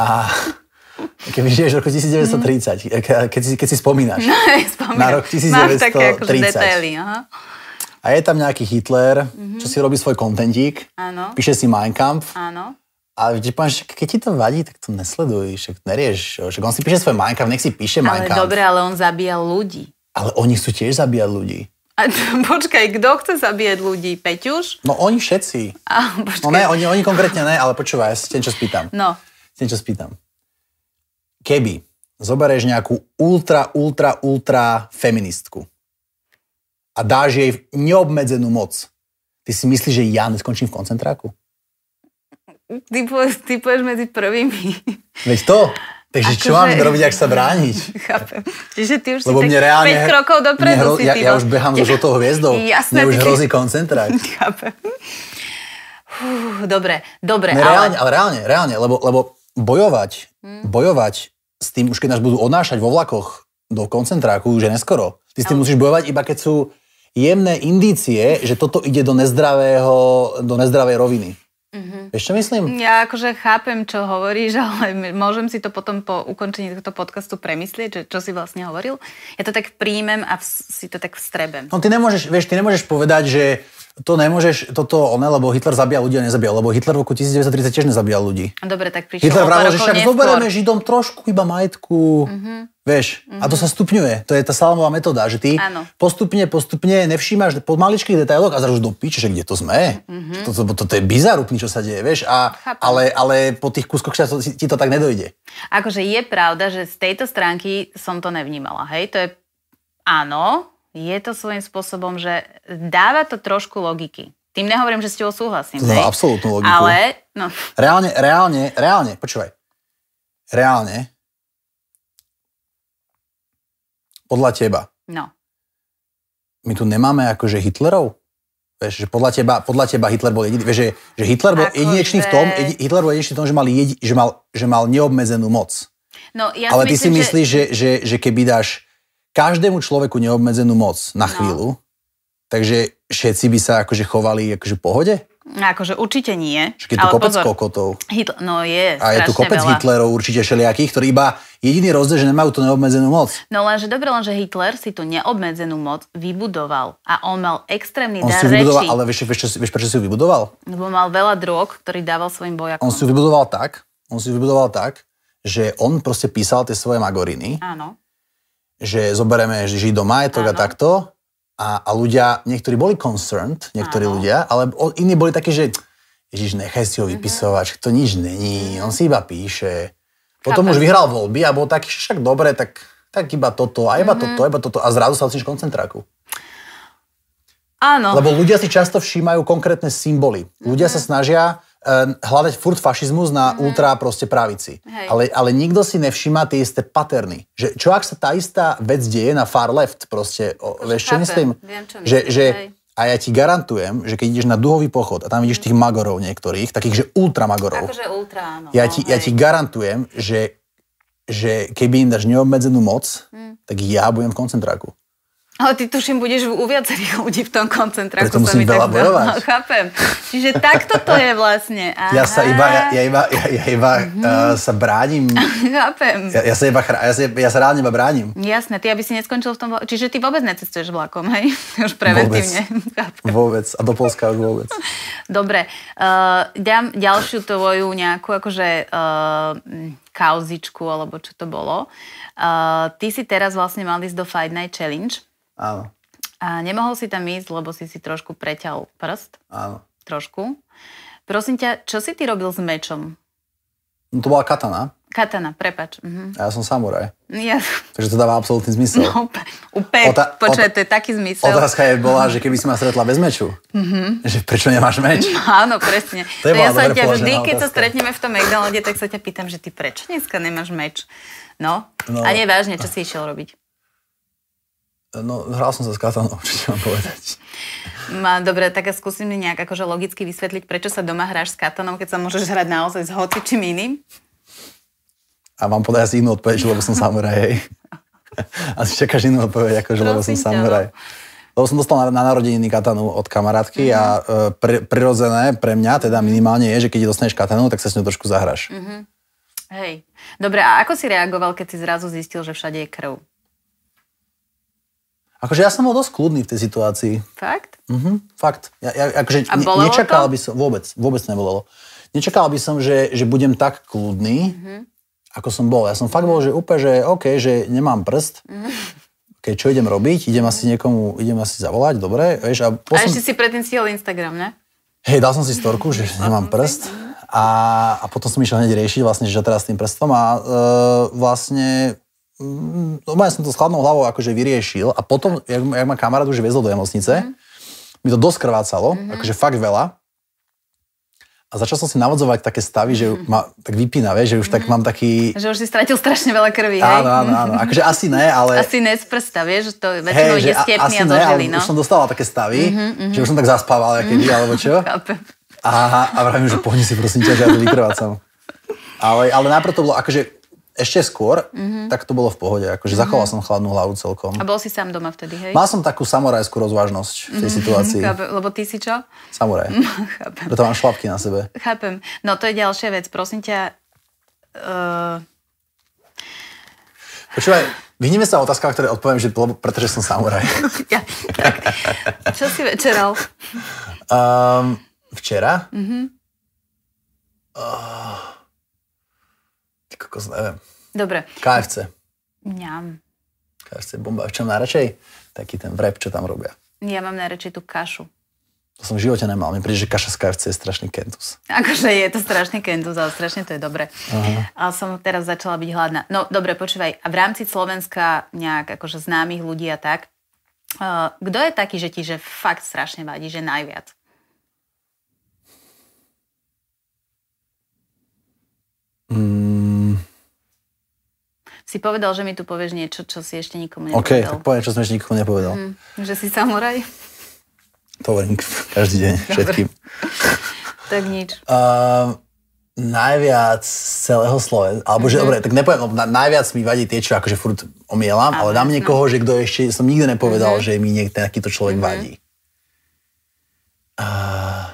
A keby žiješ v roku 1930, no. keď si, keď si spomínaš. No, je, spomínam. Na rok 1930. Máš také akože detaily, aha. A je tam nejaký Hitler, mm-hmm. čo si robí svoj kontentík, Áno. píše si Mein Kampf. Áno. A že keď ti to vadí, tak to nesleduj, že nerieš. Že on si píše svoj Mein Kampf, nech si píše Mein Kampf. Ale dobre, ale on zabíja ľudí. Ale oni sú tiež zabíjať ľudí. A počkaj, kto chce zabíjať ľudí? Peťuš? No oni všetci. A, počkaj. no ne, oni, oni konkrétne ne, ale počúvaj, ja si niečo spýtam. No. Si niečo spýtam. Keby zoberieš nejakú ultra, ultra, ultra feministku a dáš jej neobmedzenú moc, ty si myslíš, že ja neskončím v koncentráku? Ty, ty poješ medzi prvými. Veď to. Takže Ako čo že... Akože- mám robiť, ak sa brániť? Chápem. Čiže ty už Lebo si mne tak reálne, 5 krokov dopredu hro... si ja, ja no. už behám so žltou hviezdou. Jasné. Mne už ty... hrozí koncentrať. Chápem. dobre, dobre. Ne, ale... Reálne, ale reálne, reálne, lebo, lebo bojovať, hmm. bojovať s tým, už keď nás budú odnášať vo vlakoch do koncentráku, už je neskoro. Ty s tým ale... musíš bojovať iba keď sú jemné indície, že toto ide do nezdravého, do nezdravej roviny. Vieš, čo myslím? Ja akože chápem, čo hovoríš, ale môžem si to potom po ukončení tohto podcastu premyslieť, že, čo si vlastne hovoril. Ja to tak príjmem a v, si to tak vstrebem. No ty nemôžeš, vieš, ty nemôžeš povedať, že to nemôžeš, toto one, lebo Hitler zabíja ľudí a nezabíja, lebo Hitler v roku 1930 tiež nezabíjal ľudí. Dobre, tak prišiel Hitler vravil, že však zoberieme Židom trošku iba majetku. Mm-hmm. Vieš, mm-hmm. a to sa mhm. stupňuje. To je tá salamová metóda, že ty ano. postupne, postupne nevšímaš po maličkých detailoch a zrazu do piče, že kde to sme? Mm-hmm. Toto, to, to, je bizarúpne, čo sa deje, vieš, a, ale, ale po tých kúskoch času ti to tak nedojde. Akože je pravda, že z tejto stránky som to nevnímala, hej, to je áno, je to svojím spôsobom, že dáva to trošku logiky. Tým nehovorím, že s tebou súhlasím. To absolútnu logiku. Ale, no. Reálne, reálne, reálne, počúvaj. Reálne, Podľa teba. No. My tu nemáme akože Hitlerov? Vieš, že podľa teba, podľa teba Hitler bol jediný, vieš, že, že Hitler bol Ako jedinečný že... v tom, jedi, Hitler bol jedinečný v tom, že mal, jedi, že mal, že mal neobmedzenú moc. No, ja Ale myslím, ty si myslíš, že... Že, že, že keby dáš každému človeku neobmedzenú moc na no. chvíľu, no. takže všetci by sa akože chovali akože v pohode? No, akože určite nie. Čiže je tu ale kopec pozor, kokotov. Hitl- no je, A je tu kopec veľa. Hitlerov určite všelijakých, ktorí iba Jediný rozdiel, že nemajú tú neobmedzenú moc. No lenže dobre, lenže Hitler si tú neobmedzenú moc vybudoval a on mal extrémny on dar si vybudoval, reči. Ale vieš, vieš, vieš, prečo si ju vybudoval? Lebo mal veľa drog, ktorý dával svojim bojakom. On si ju vybudoval tak, on si vybudoval tak, že on proste písal tie svoje magoriny. Áno. Že zoberieme židom majetok a takto. A, a ľudia, niektorí boli concerned, niektorí Áno. ľudia, ale iní boli takí, že Ježiš, nechaj si ho vypisovať, mm-hmm. to nič není, on si iba píše. Potom Chápem. už vyhral voľby a bol taký, však dobre, tak, tak iba toto a iba mm-hmm. toto, iba toto a zrazu sa ocíš koncentráku. Áno. Lebo ľudia si často všímajú konkrétne symboly. Mm-hmm. Ľudia sa snažia eh, hľadať furt fašizmus na mm-hmm. ultra proste pravici. Ale, ale nikto si nevšíma tie isté paterny. Že, čo ak sa tá istá vec deje na far left proste? O, vieš, čo myslím? Viem, čo myslím. Že, že, a ja ti garantujem, že keď ideš na duhový pochod a tam vidíš tých magorov niektorých, takých, že ultra magorov. Akože ultra, áno. Ja ti, no, ja ti garantujem, že, že keby im dáš neobmedzenú moc, mm. tak ja budem v koncentráku. Ale ty tuším, budeš u viacerých ľudí v tom koncentráku. Preto musím veľa tak bojovať. No, chápem. Čiže takto to je vlastne. Aha. Ja sa iba, ja, ja iba, ja, ja iba mm-hmm. uh, sa bránim. chápem. Ja, ja, sa iba, ja, sa, ja sa rád iba bránim. Jasné, ty aby si neskončil v tom vlaku. Čiže ty vôbec necestuješ vlakom, hej? Už preventívne. Vôbec. vôbec. A do Polska už vôbec. Dobre. Uh, dám ďalšiu tvoju nejakú, akože... Uh, kauzičku, alebo čo to bolo. Uh, ty si teraz vlastne mal ísť do Fight Night Challenge. Áno. A nemohol si tam ísť, lebo si si trošku preťal prst. Áno. Trošku. Prosím ťa, čo si ty robil s mečom? No to bola katana. Katana, prepač. Uh-huh. A ja som samuraj. Ja... Takže to dáva absolútny zmysel. No, úplne, Ota- počuaj, to je taký zmysel. Otázka je bola, že keby si ma stretla bez meču, uh-huh. že prečo nemáš meč? Áno, presne. to je to ja sa ťa vždy, keď sa stretneme v tom McDonald's, tak sa ťa pýtam, že ty prečo dneska nemáš meč? No, no. a nevážne, čo si išiel robiť? No, hral som sa s katanou, čo mám povedať. Dobre, tak skúsim mi nejak akože logicky vysvetliť, prečo sa doma hráš s Katanou, keď sa môžeš hrať naozaj s hocičím iným? A mám podať asi inú odpoveď, lebo som samuraj, hej. si čakáš inú odpoveď, že lebo som no. samuraj. Lebo som dostal na, na narodeniny katanu od kamarátky mm-hmm. a mhm. e, pr- prirodzené pre mňa, teda mhm. minimálne je, že keď dostaneš katanu, tak sa s ňou trošku zahraš. Mm-hmm. Hej. Dobre, a ako si reagoval, keď si zrazu zistil, že všade je krv? Akože ja som bol dosť kľudný v tej situácii. Fakt? Mhm, fakt. Ja, ja, akože A ne, nečakal to? by som, vôbec, vôbec nebolelo. Nečakal by som, že, že budem tak kľudný, mhm. ako som bol. Ja som fakt bol, že úplne, že OK, že nemám prst. Mhm. Keď čo idem robiť? Idem asi niekomu, idem asi zavolať, dobre. Vieš, a, posom... a ešte si predtým stihol Instagram, ne? Hej, dal som si storku, že nemám prst. A, a potom som išiel hneď riešiť vlastne, že teraz s tým prstom a e, vlastne Mm, no ja som to s chladnou hlavou akože vyriešil a potom, jak, jak ma kamarát už viezol do nemocnice, mm. mi to dosť krvácalo, mm-hmm. akože fakt veľa. A začal som si navodzovať také stavy, že mm. ma tak vypína, vie, že už mm. tak mhm. mám taký... Že už si stratil strašne veľa krvi, hej? Áno, áno, áno. Akože asi ne, ale... Asi ne z prsta, vieš, že to väčšinou hey, ide stiepný a, a dožili, no. Už som dostala také stavy, mm-hmm, že mhm. už som tak zaspával, aké mm. alebo čo. Aha, a vravím, že pohni si prosím ťa, že ja to vykrvácam. Ale, ale najprv to bolo akože ešte skôr, mm-hmm. tak to bolo v pohode. Akože mm-hmm. zachoval mhm. som chladnú hlavu celkom. A bol si sám doma vtedy, hej? Mal som takú samurajskú rozvážnosť v tej mm-hmm. situácii. Chápem, lebo ty si čo? Samuraj. No, chápem. Preto mám šlapky na sebe. Chápem. No to je ďalšia vec. Prosím ťa... Uh... Počúvaj, vyhneme sa otázka, ktoré odpoviem, že bolo, pretože som samuraj. ja, tak. Čo si večeral? Um, včera? Mm-hmm. Uh kokos, neviem. Dobre. KFC. Mňam. KFC bomba. Čo mám najradšej? Taký ten vrep, čo tam robia. Ja mám najradšej tú kašu. To som v živote nemal. Mne príde, že kaša z KFC je strašný kentus. Akože je to strašný kentus, ale strašne to je dobre. Uh-huh. Ale som teraz začala byť hladná. No dobre, počúvaj. A v rámci Slovenska nejak akože známych ľudí a tak, eh, kto je taký, že ti že fakt strašne vadí, že najviac? Mm si povedal, že mi tu povieš niečo, čo si ešte nikomu nepovedal. OK, tak poviem, čo som ešte nikomu nepovedal. Mm, že si samuraj? To hovorím každý deň, Dobre. všetkým. tak nič. Uh, najviac z celého Slovenska, alebo že, mm-hmm. dobre, tak nepoviem, na, najviac mi vadí tie, čo akože furt omielam, ale, ale dám niekoho, no. že kto ešte, som nikdy nepovedal, mm-hmm. že mi niekto takýto človek mm-hmm. vadí. Uh,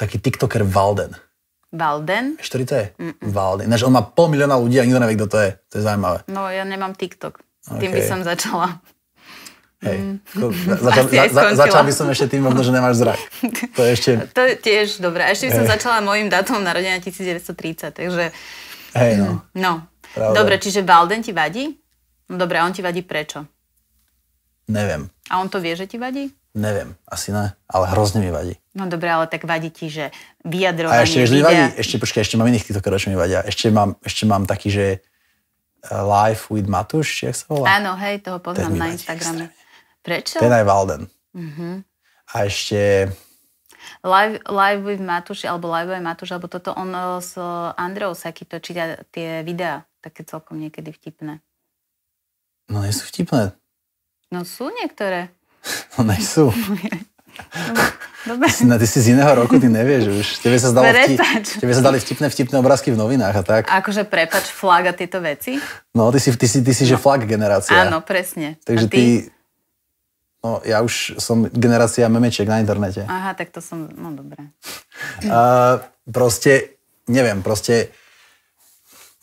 taký tiktoker Valden. Valden. je? Mm-mm. Valden. Ináč on má pol milióna ľudí a nikto nevie, kto to je. To je zaujímavé. No ja nemám TikTok. Okay. Tým by som začala. Hej, mm. začal, za, za, začal by som ešte tým možno, že nemáš zrak. To je ešte... To je tiež dobré. ešte by som hey. začala môjim dátom narodenia 1930, takže... Hej, no. No. Pravda. Dobre, čiže Valden ti vadí? No dobre, a on ti vadí prečo? Neviem. A on to vie, že ti vadí? Neviem, asi ne, ale hrozne mi vadí. No dobre, ale tak vadí ti, že vyjadrovanie... A ešte, ešte videa... vadí, ešte počkaj, ešte mám iných týchto čo mi vadia. Ešte mám, ešte mám taký, že eh, Life with Matúš, jak sa volá? Áno, hej, toho poznám na Instagrame. Extrémne. Prečo? Ten aj Valden. Uh-huh. Mhm. A ešte... Live, live with Matúš, alebo Live with Matúš, alebo toto on eh, s Andreou Saky točí tie videá, také celkom niekedy vtipné. No nie sú vtipné. No sú niektoré. No nejsou. Dobre. Ty, ty si z iného roku, ty nevieš už. Tebe sa, zdalo vtip, tebe sa dali vtipné, vtipné obrázky v novinách a tak. Akože prepač, flag a tieto veci? No, ty si, ty si, ty si že no. flag generácia. Áno, presne. Takže a ty... ty... No, ja už som generácia memečiek na internete. Aha, tak to som... No, dobré. Uh, proste, neviem, proste...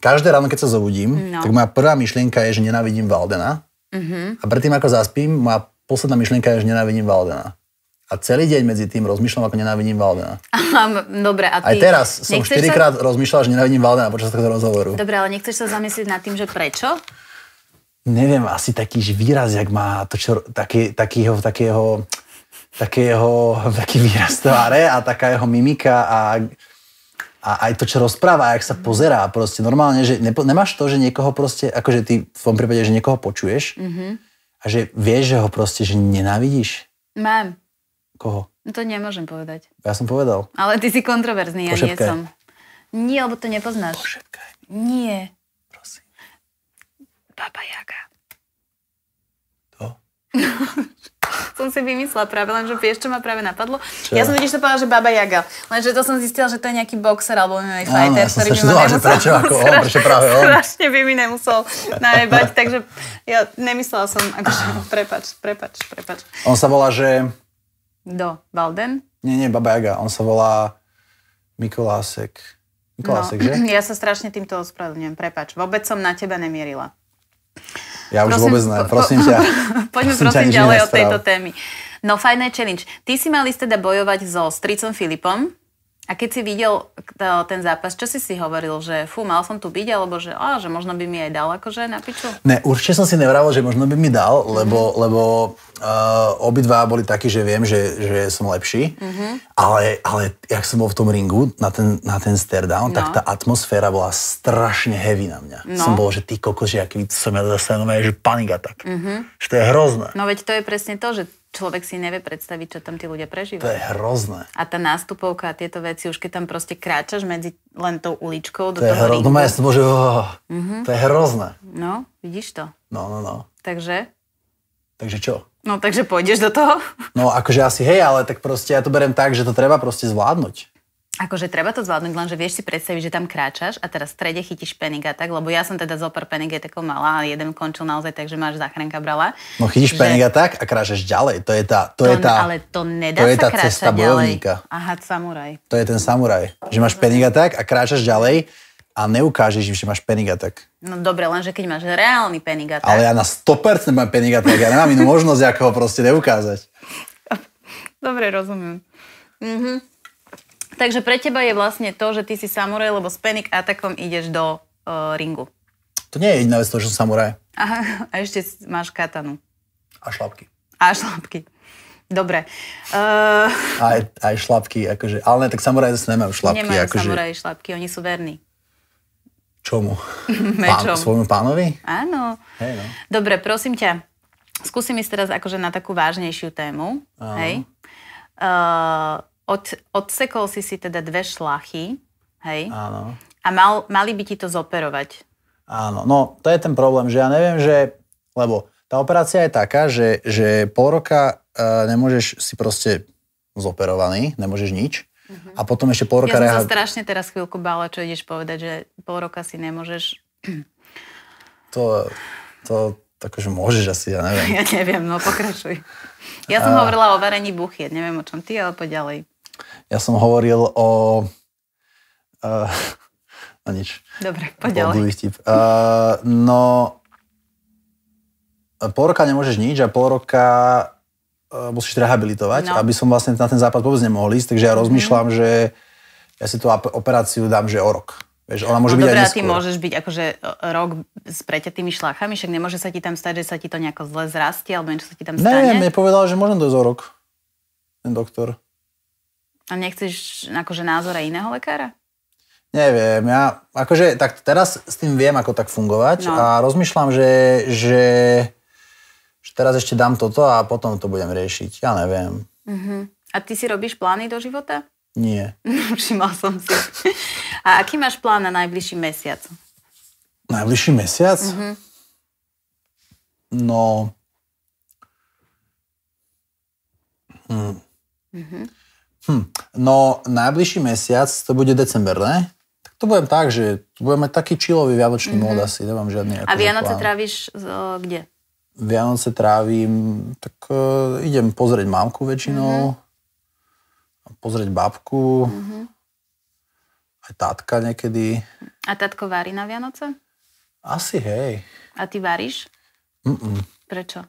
Každé ráno, keď sa zobudím, no. tak moja prvá myšlienka je, že nenávidím Valdena. Uh-huh. A predtým, ako zaspím, moja posledná myšlienka je, že nenávidím Valdena. A celý deň medzi tým rozmýšľam, ako nenávidím Valdena. Dobre, a ty... Aj teraz som štyrikrát sa... rozmýšľal, že nenávidím Valdena počas takého rozhovoru. Dobre, ale nechceš sa zamyslieť nad tým, že prečo? Neviem, asi taký výraz, jak má to, čo, taký, takýho, takého, takého, taký výraz tváre a taká jeho mimika a, a aj to, čo rozpráva, jak sa pozerá proste. Normálne, že nepo, nemáš to, že niekoho proste, akože ty v tom prípade, že niekoho počuješ, mm-hmm a že vieš, že ho proste, že nenávidíš? Mám. Koho? No to nemôžem povedať. Ja som povedal. Ale ty si kontroverzný, ja Pošepkaj. nie som. Nie, lebo to nepoznáš. Pošepkaj. Nie. Prosím. Baba Jaga. To? som si vymyslela práve, lenže vieš, čo ma práve napadlo? Čo? Ja som totiž to povedala, že Baba Jaga, lenže to som zistila, že to je nejaký boxer alebo nejaký fighter, ktorý by ma nemusel... Prečo, ako on, prečo práve on? Strašne by mi nemusel najebať, takže ja nemyslela som, akože, prepač, prepač, prepač. On sa volá, že... Do, Balden? Nie, nie, Baba Jaga, on sa volá Mikolásek. Mikolásek, no, že? Ja sa strašne týmto ospravedlňujem, prepač. Vôbec som na teba nemierila. Ja už prosím, vôbec ne, prosím ťa. Poďme prosím, prosím ďalej od tejto témy. No, fajné challenge. Ty si mal ísť teda bojovať so stricom Filipom, a keď si videl ten zápas, čo si si hovoril, že fú, mal som tu byť, alebo že, á, že možno by mi aj dal akože na piču? Ne, určite som si nevrával, že možno by mi dal, mhm. lebo, mm-hmm. lebo uh, obidva boli takí, že viem, že, že som lepší, mm-hmm. ale, ale jak som bol v tom ringu na ten, na ten stare down, no. tak tá atmosféra bola strašne heavy na mňa. No. Som bol, že ty kokos, že aký som ja zase, no, že panika tak. Mm-hmm. Že to je hrozné. No veď to je presne to, že človek si nevie predstaviť, čo tam tí ľudia prežívajú. To je hrozné. A tá nástupovka a tieto veci, už keď tam proste kráčaš medzi len tou uličkou do to toho hro... ringu. No, ja môže... oh, mhm. To je hrozné. No, vidíš to. No, no, no. Takže? Takže čo? No, takže pôjdeš do toho? No, akože asi hej, ale tak proste ja to berem tak, že to treba proste zvládnuť. Akože treba to zvládnuť, lenže vieš si predstaviť, že tam kráčaš a teraz v strede chytíš peniga, tak? Lebo ja som teda zo pár peniga tako malá, a jeden končil naozaj tak, že máš záchranka brala. No chytíš že... peniga tak a kráčaš ďalej. To je tá, to, to je tá, ale to nedá to je tá cesta ďalej. bojovníka. Aha, samuraj. To je ten samuraj. Že máš peniga tak a kráčaš ďalej a neukážeš im, že máš tak. No dobre, lenže keď máš reálny tak. Ale ja na 100% mám tak. ja nemám inú možnosť, ako ho proste neukázať. Dobre, rozumiem. Mhm. Takže pre teba je vlastne to, že ty si samuraj, lebo s panic Attackom ideš do uh, ringu. To nie je jediná vec, to, že som samuraj. Aha, a ešte máš katanu. A šlapky. A šlapky. Dobre. Uh... Aj, aj šlapky, akože. Ale ne, tak samuraj zase nemajú šlapky. Nemajú akože... samuraj šlapky, oni sú verní. Čomu? Mečom. Pán, svojmu pánovi? Áno. Hej, no. Dobre, prosím ťa, skúsim ísť teraz akože na takú vážnejšiu tému. Áno. Hej. Uh, od, odsekol si si teda dve šlachy, hej? Áno. A mal, mali by ti to zoperovať. Áno, no to je ten problém, že ja neviem, že, lebo tá operácia je taká, že, že pol roka uh, nemôžeš si proste zoperovaný, nemôžeš nič. Uh-huh. A potom ešte pol roka... Ja reha... som sa strašne teraz chvíľku bála, čo ideš povedať, že pol roka si nemôžeš... To, to, akože môžeš asi, ja neviem. Ja neviem, no pokračuj. Ja som a... hovorila o varení buchy, neviem o čom ty, ale poď ďalej. Ja som hovoril o... Uh, eh, a no nič. Dobre, poď ďalej. Uh, no, pol roka nemôžeš nič a pol roka uh, musíš rehabilitovať, no. aby som vlastne na ten západ vôbec nemohol ísť, takže ja mhm. rozmýšľam, mm. že ja si tú operáciu dám, že o rok. Vieš, ona môže no byť dobré, aj a ty môžeš byť akože rok s preťatými šlachami, však nemôže sa ti tam stať, že sa ti to nejako zle zrastie, alebo niečo sa ti tam stane? Ne, mi povedal, že môžem dojsť o rok. Ten doktor. A nechceš akože názora iného lekára? Neviem, ja akože tak teraz s tým viem, ako tak fungovať no. a rozmýšľam, že, že, že teraz ešte dám toto a potom to budem riešiť. Ja neviem. Uh-huh. A ty si robíš plány do života? Nie. Všimal som si. A aký máš plán na najbližší mesiac? Najbližší mesiac? Uh-huh. No... Hm. Uh-huh. Hm. No, najbližší mesiac, to bude december, ne? Tak to budem tak, že budem mať taký čilový vianočný mm-hmm. mód asi, nemám žiadny... A akože Vianoce plán. tráviš o, kde? Vianoce trávim, tak e, idem pozrieť mamku väčšinou, mm-hmm. pozrieť babku, mm-hmm. aj tátka niekedy. A tátko varí na Vianoce? Asi, hej. A ty varíš? Mm-mm. Prečo?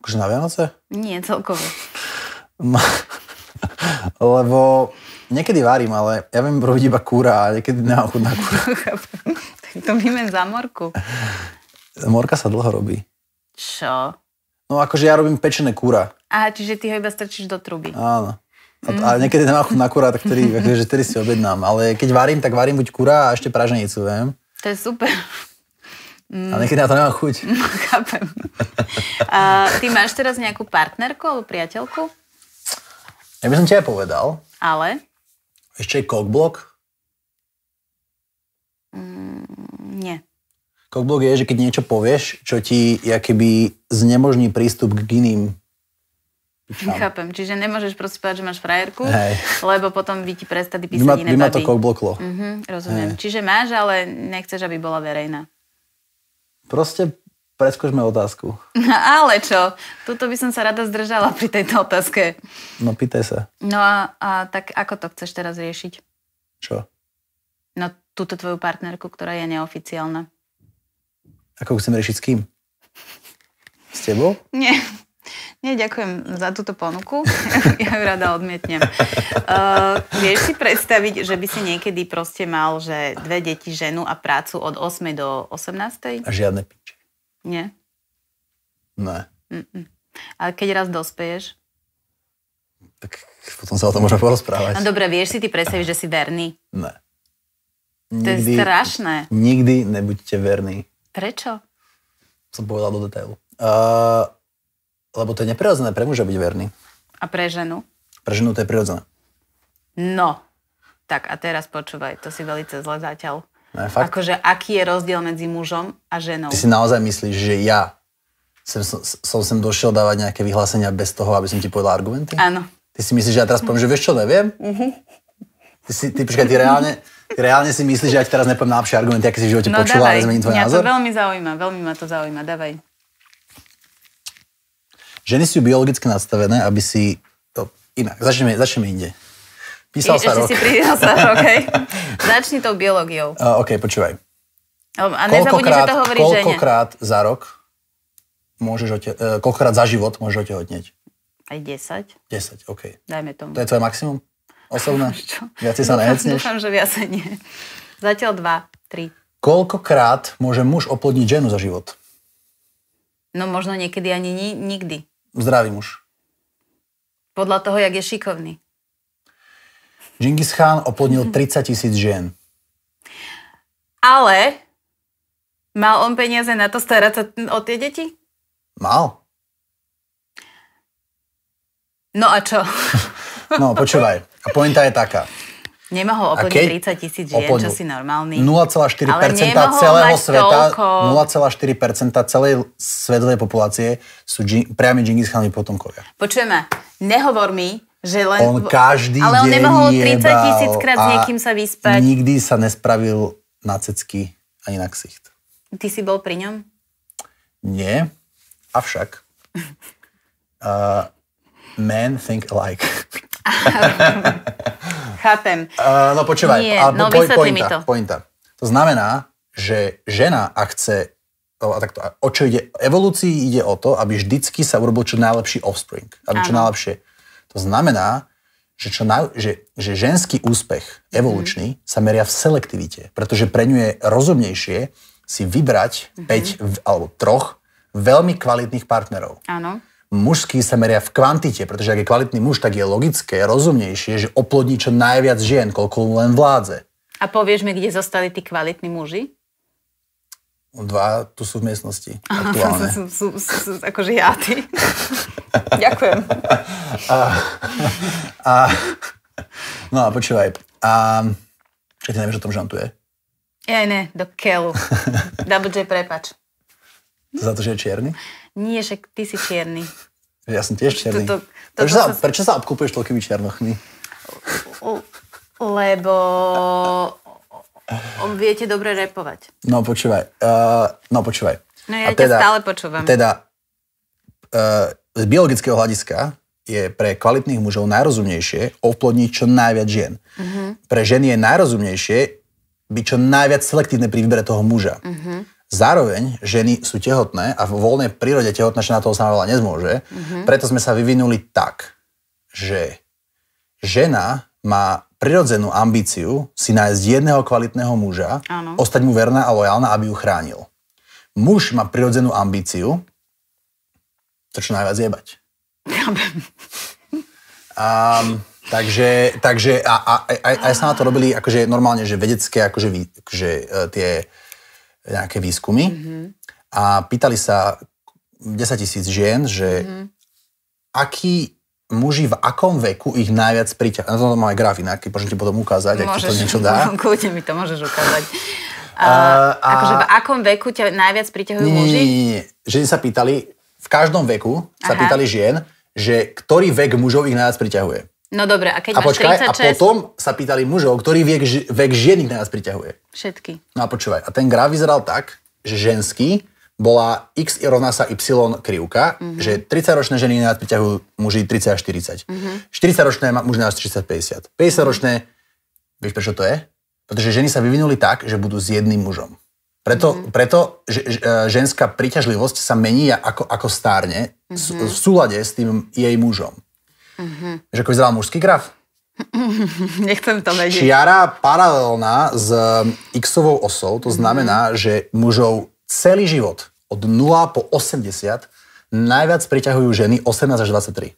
Akože na Vianoce? Nie, celkovo. Lebo niekedy varím, ale ja viem robiť iba kúra a niekedy nemám chuť na kúra. tak to vymen za morku. Morka sa dlho robí. Čo? No akože ja robím pečené kúra. Aha, čiže ty ho iba strčíš do truby. Áno. A, to, a mm. niekedy nemám chuť na tak ktorý, že akože, tedy si objednám. Ale keď varím, tak varím buď kúra a ešte praženicu, viem. To je super. Mm. A niekedy na to nemám chuť. No, chápem. A ty máš teraz nejakú partnerku alebo priateľku? Ja by som ti aj povedal. Ale? Ešte je kokblok? Mm, nie. Kokblok je, že keď niečo povieš, čo ti keby znemožní prístup k iným Tam. Chápem, čiže nemôžeš proste povedať, že máš frajerku, Hej. lebo potom by ti prestali písať by baby. by ma to kokbloklo. Uh-huh, mhm, rozumiem. Hej. Čiže máš, ale nechceš, aby bola verejná. Proste preskúšme otázku. Ale čo? Tuto by som sa rada zdržala pri tejto otázke. No pýtaj sa. No a, a tak ako to chceš teraz riešiť? Čo? No túto tvoju partnerku, ktorá je neoficiálna. Ako chcem riešiť s kým? S tebou? Nie. Nie, ďakujem za túto ponuku. ja ju rada odmietnem. Uh, vieš si predstaviť, že by si niekedy proste mal, že dve deti, ženu a prácu od 8 do 18? A žiadne piče. Nie? Ne. Mm-mm. A keď raz dospieš? Tak potom sa o tom môžem porozprávať. No dobre, vieš si ty predstaviť, že si verný? Ne. Nikdy, to je strašné. Nikdy nebuďte verní. Prečo? Som povedal do detailu. Uh, lebo to je neprirodzené pre muža byť verný. A pre ženu? Pre ženu to je prirodzené. No. Tak a teraz počúvaj, to si veľmi zle zatiaľ Ne, fakt? Akože aký je rozdiel medzi mužom a ženou? Ty si naozaj myslíš, že ja som, som sem došiel dávať nejaké vyhlásenia bez toho, aby som ti povedal argumenty? Áno. Ty si myslíš, že ja teraz poviem, že vieš čo, neviem? Uh-huh. Mhm. Ty, si, ty, počkaj, ty reálne, ty reálne si myslíš, že ja ti teraz nepoviem najlepšie argumenty, aké si v živote no, počula, dávaj. ale zmením tvoj Mňa názor? to veľmi zaujíma, veľmi ma to zaujíma, dávaj. Ženy sú biologicky nastavené, aby si... To, inak, začneme, začneme inde. Písal sa Ešte rok. si sa rok, okay. Začni tou biológiou. Uh, OK, počúvaj. A nezabudni, že to hovorí koľkokrát žene. za rok môžeš ote- uh, koľkokrát za život môžeš otehotnieť? Aj 10. 10, OK. Dajme tomu. To je tvoje maximum? Osobné? Čo? si sa nehecneš? Dúfam, že viac nie. Zatiaľ 2, 3. Koľkokrát môže muž oplodniť ženu za život? No možno niekedy ani ni- nikdy. Zdravý muž. Podľa toho, jak je šikovný. Genghis Khan oplodnil 30 mhm. tisíc žien. Ale mal on peniaze na to starať sa o tie deti? Mal. No a čo? no, počúvaj. A pointa je taká. Nemohol oplodniť 30 tisíc žien, oplodnil. čo si normálny. 0,4% celého sveta, 0,4% celej svetovej populácie sú dži- priami džingischálni potomkovia. Počujeme, nehovor mi, že len, on každý ale on nemohol 30 tisíc krát s niekým sa vyspať. Nikdy sa nespravil na cecky ani na ksicht. Ty si bol pri ňom? Nie, avšak. Uh, men think alike. Chápem. Uh, no počúvaj, Nie, ale no, po, pointa, mi to. pointa. To znamená, že žena, ak chce, o, takto, o čo ide, evolúcii ide o to, aby vždycky sa urobil čo najlepší offspring, aby ano. čo najlepšie to znamená, že, čo na, že, že ženský úspech evolučný mm-hmm. sa meria v selektivite, pretože pre ňu je rozumnejšie si vybrať mm-hmm. 5 alebo troch veľmi kvalitných partnerov. Áno. Mužský sa meria v kvantite, pretože ak je kvalitný muž, tak je logické, rozumnejšie, že oplodní čo najviac žien, koľko len vládze. A povieš mi, kde zostali tí kvalitní muži? Dva tu sú v miestnosti aktuálne. Sú, sú, sú, sú, akože ja, ty. Ďakujem. A, a, no a počúvaj. A že ty nevieš o tom, že on tu je? Ja ne, do keľu. Double J, prepač. Za to, že je čierny? Nie, že ty si čierny. Ja som tiež čierny. To, to, to, prečo, to, to, sa, prečo sa obkúpuješ toľkými černochmi? Lebo on viete dobre repovať. No počúvaj. Uh, no počúvaj. No ja a teda, ťa stále počúvam. Teda uh, z biologického hľadiska je pre kvalitných mužov najrozumnejšie ovplodniť čo najviac žien. Uh-huh. Pre ženy je najrozumnejšie byť čo najviac selektívne pri výbere toho muža. Uh-huh. Zároveň ženy sú tehotné a v voľnej prírode tehotná žena toho sama veľa nezmôže. Mm-hmm. Preto sme sa vyvinuli tak, že žena má prirodzenú ambíciu si nájsť jedného kvalitného muža, ano. ostať mu verná a lojálna, aby ju chránil. Muž má prirodzenú ambíciu, to čo najviac jebať. A, takže, takže a, a, a, a sa na to robili akože normálne, že vedecké, akože, vý, akože uh, tie nejaké výskumy mm-hmm. a pýtali sa 10 tisíc žien, že mm-hmm. aký muži v akom veku ich najviac priťahuje? Na to mám aj graf inak, môžem ti potom ukázať, ak to niečo dá. Kľudne mi to môžeš ukázať. Uh, uh, a... Akože v akom veku ťa najviac priťahujú nie, muži? Nie, nie, nie. Ženy sa pýtali, v každom veku sa pýtali žien, že ktorý vek mužov ich najviac priťahuje. No dobre, a keď a počkaj, 36... A potom sa pýtali mužov, ktorý vek, vek žien ich najviac priťahuje. Všetky. No a počúvaj, a ten graf vyzeral tak, že ženský bola x rovná sa y krivka, mm-hmm. že 30-ročné ženy nás priťahujú muži 30 a 40. Mm-hmm. 40-ročné muži nás 30 50 50-ročné, mm-hmm. vieš prečo to je? Pretože ženy sa vyvinuli tak, že budú s jedným mužom. Preto, mm-hmm. preto že, e, ženská príťažlivosť sa mení ako, ako stárne mm-hmm. v súlade s tým jej mužom. Mm-hmm. Že ako vyzerá mužský graf? Nechcem to vedieť. Čiara paralelná s e, x-ovou osou, to znamená, mm-hmm. že mužov celý život od 0 po 80 najviac priťahujú ženy 18 až 23.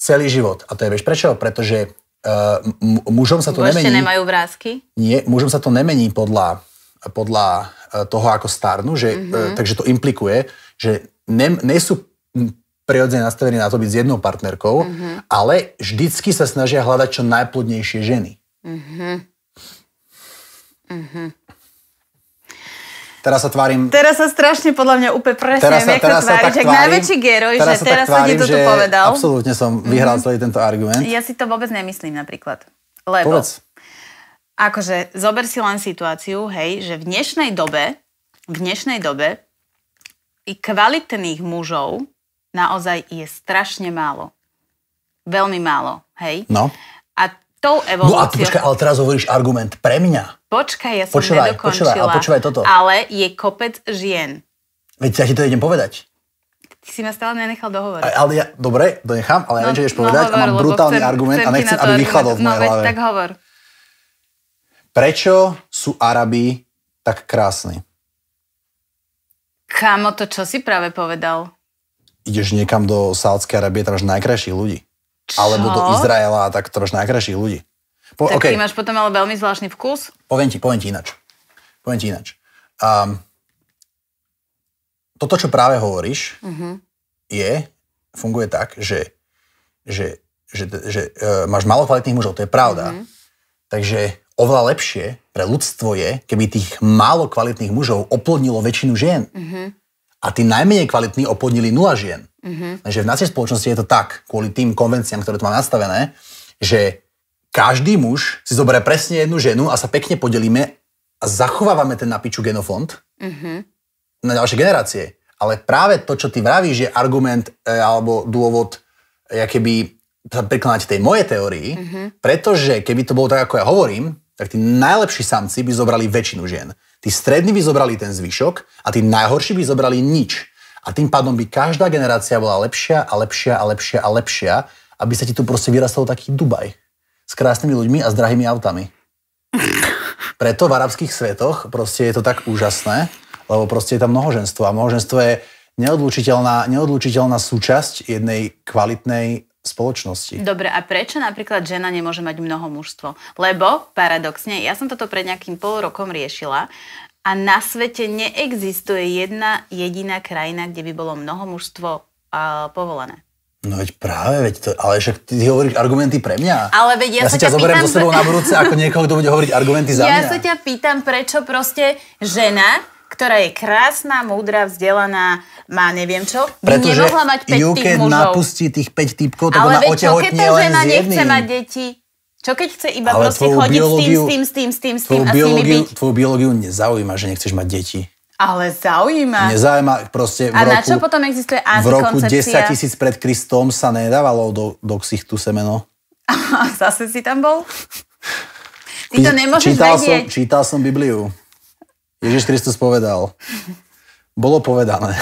Celý život. A to je, vieš prečo? Pretože uh, mužom sa to Božte nemení... nemajú vrázky? Nie, mužom sa to nemení podľa, podľa eh, toho, ako starnú, že, mm-hmm. uh takže to implikuje, že ne, ne sú prirodzene nastavení na to byť s jednou partnerkou, mm-hmm. ale vždycky sa snažia hľadať čo najplodnejšie ženy. Mm-hmm. Mm-hmm. Teraz sa tvárim... Teraz sa strašne podľa mňa úplne presne teraz sa, teraz sa tak tvárim, najväčší geroj, teraz že sa teraz tvárim, sa ti toto povedal. Absolútne som vyhral mm-hmm. celý tento argument. Ja si to vôbec nemyslím napríklad. Lebo... Povedz. Akože zober si len situáciu, hej, že v dnešnej dobe, v dnešnej dobe i kvalitných mužov naozaj je strašne málo. Veľmi málo, hej? No tou evolúciou... No a počkaj, ale teraz hovoríš argument pre mňa. Počkaj, ja som počúvaj, nedokončila. Počúvaj, ale počúvaj toto. Ale je kopec žien. Veď ja ti to idem povedať. Ty si ma stále nenechal dohovoriť. Ale ja, dobre, donechám, ale no, ja viem, čo ideš no, povedať no, hovor, mám brutálny chcem, argument chcem a nechcem, aby vychladol v mojej no, hlave. tak hovor. Prečo sú Arabi tak krásni? Kámo, to čo si práve povedal? Ideš niekam do Sáudskej Arabie, tam máš najkrajších ľudí alebo do Izraela a tak trošku najkrajších ľudí. Po, tak okay. ty máš potom ale veľmi zvláštny vkus. Poviem ti, poviem ti inač. Poviem ti inač. Um, toto, čo práve hovoríš, uh-huh. je, funguje tak, že, že, že, že uh, máš málo kvalitných mužov, to je pravda. Uh-huh. Takže oveľa lepšie pre ľudstvo je, keby tých málo kvalitných mužov oplodnilo väčšinu žien. Uh-huh a tí najmenej kvalitní oplodnili nula žien. Mm-hmm. Takže v našej spoločnosti je to tak, kvôli tým konvenciám, ktoré tu máme nastavené, že každý muž si zoberie presne jednu ženu a sa pekne podelíme a zachovávame ten napiču genofond mm-hmm. na ďalšie generácie. Ale práve to, čo ty vravíš, je argument e, alebo dôvod, e, ja keby sa prikláňať tej mojej teórii, mm-hmm. pretože keby to bolo tak, ako ja hovorím, tak tí najlepší samci by zobrali väčšinu žien. Tí strední by zobrali ten zvyšok a tí najhorší by zobrali nič. A tým pádom by každá generácia bola lepšia a lepšia a lepšia a lepšia, aby sa ti tu proste vyrastol taký Dubaj. S krásnymi ľuďmi a s drahými autami. Preto v arabských svetoch proste je to tak úžasné, lebo proste je tam mnohoženstvo a mnohoženstvo je neodlučiteľná, neodlučiteľná súčasť jednej kvalitnej spoločnosti. Dobre, a prečo napríklad žena nemôže mať mnoho mužstvo? Lebo, paradoxne, ja som toto pred nejakým pol rokom riešila a na svete neexistuje jedna jediná krajina, kde by bolo mnoho mužstvo uh, povolené. No veď práve, veď to, ale však ty hovoríš argumenty pre mňa. Ale veď ja, ja sa ťa, ťa zoberiem pýtam... so sebou na budúce ako niekoho, kto bude hovoriť argumenty za ja mňa. Ja sa ťa pýtam, prečo proste žena ktorá je krásna, múdra, vzdelaná, má neviem čo, by Pretože nemohla mať 5 tých mužov. napustí tých 5 typkov, tak Ale ona otehotnie len Ale čo, keď tá žena nechce mať deti? Čo keď chce iba Ale proste chodiť s s tým, s tým, s tým, s tým a s nimi byť? Tvoju biológiu nezaujíma, že nechceš mať deti. Ale zaujíma. Nezaujíma proste v A roku, na čo potom existuje V roku 10 tisíc pred Kristom sa nedávalo do, do ksichtu semeno. A zase si tam bol? Ty to nemôžeš čítal vedieť. Som, čítal som Bibliu. Ježiš Kristus povedal. Bolo povedané.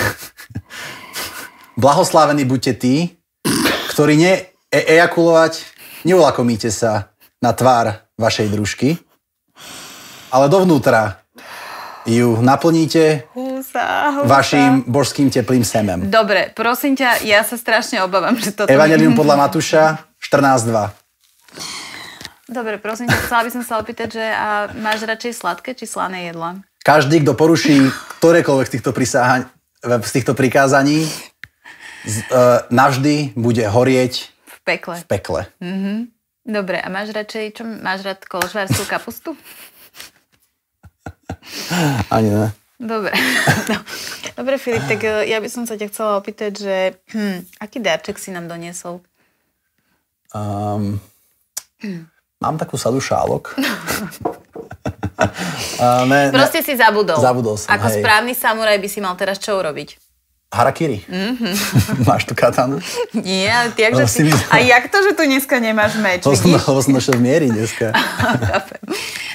Blahoslavení buďte tí, ktorí ne e- ejakulovať, neulakomíte sa na tvár vašej družky, ale dovnútra ju naplníte húsa, húsa. vašim božským teplým semem. Dobre, prosím ťa, ja sa strašne obávam, že toto... Evangelium podľa Matúša 14.2. Dobre, prosím chcela by som sa opýtať, že a máš radšej sladké či slané jedla? Každý, kto poruší ktorékoľvek z týchto, prisáhaň, z týchto prikázaní, z, uh, navždy bude horieť v pekle. V pekle. Mm-hmm. Dobre, a máš radšej, čo máš rád, koložvárskú kapustu? Ani ne. Dobre. No. Dobre, Filip, tak e, ja by som sa ťa chcela opýtať, že hm, aký darček si nám doniesol? Um, Mám takú sadu šálok. ne, Proste ne, si zabudol. Zabudol som, Ako hej. správny samuraj by si mal teraz čo urobiť? Harakiri. Mm-hmm. Máš tu katanu? Nie, ale ty, no, si... A jak to, že tu dneska nemáš meč? To som, to som v miery dneska.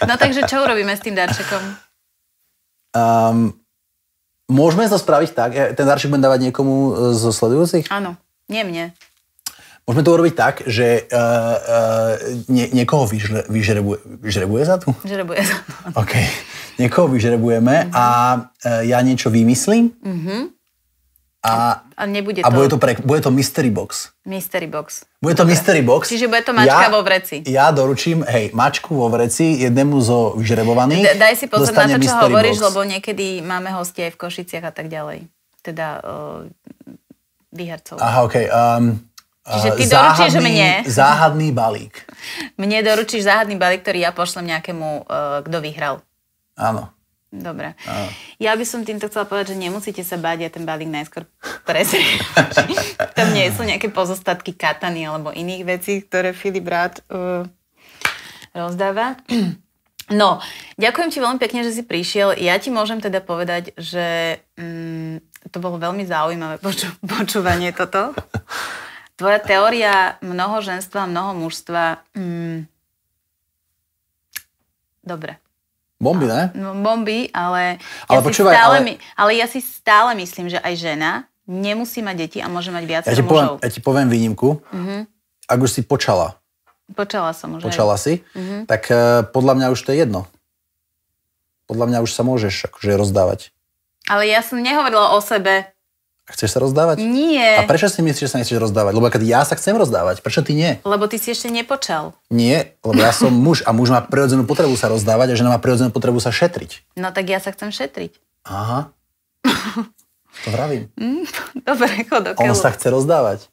no takže čo urobíme s tým darčekom? Um, môžeme to spraviť tak, ten darček budem dávať niekomu e, zo sledujúcich? Áno, nie mne. Môžeme to urobiť tak, že uh, uh, nie, niekoho vyžre, vyžrebuje, vyžrebuje za tu? Vyžrebuje za to. OK. Niekoho vyžrebujeme uh-huh. a uh, ja niečo vymyslím. Uh-huh. A, a, nebude to... bude, to pre, bude to mystery box. Mystery box. Bude to Dobre. mystery box. Čiže bude to mačka ja, vo vreci. Ja doručím, hej, mačku vo vreci jednému zo vyžrebovaných. Da, daj si pozor na to, čo hovoríš, box. lebo niekedy máme hosti aj v Košiciach a tak ďalej. Teda uh, výhercov. Aha, OK. um, Čiže ty eh, záhadný, doručíš mne... Záhadný balík. Mne doručíš záhadný balík, ktorý ja pošlem nejakému, eh, kto vyhral. Áno. Dobre. Ja by som týmto chcela povedať, že nemusíte sa báť, ja ten balík najskôr prezriem. Tam nie sú nejaké pozostatky katany alebo iných vecí, ktoré Filip rád uh, rozdáva. No, ďakujem ti veľmi pekne, že si prišiel. Ja ti môžem teda povedať, že um, to bolo veľmi zaujímavé poču- počúvanie toto. Tvoja teória mnoho ženstva, mnoho mužstva... Mm, dobre. Bomby, ne? No, bomby, ale... Ale ja počúvaj, stále, ale... My, ale ja si stále myslím, že aj žena nemusí mať deti a môže mať viac ja mužov. poviem, Ja ti poviem výnimku. Uh-huh. Ak už si počala. Počala som už. Počala aj. si. Uh-huh. Tak uh, podľa mňa už to je jedno. Podľa mňa už sa môžeš akože rozdávať. Ale ja som nehovorila o sebe Chceš sa rozdávať? Nie. A prečo si myslíš, že sa nechceš rozdávať? Lebo keď ja sa chcem rozdávať, prečo ty nie? Lebo ty si ešte nepočal. Nie, lebo ja som muž a muž má prirodzenú potrebu sa rozdávať a žena má prirodzenú potrebu sa šetriť. No tak ja sa chcem šetriť. Aha. to vravím. Mm, dobre, chod On sa chce rozdávať.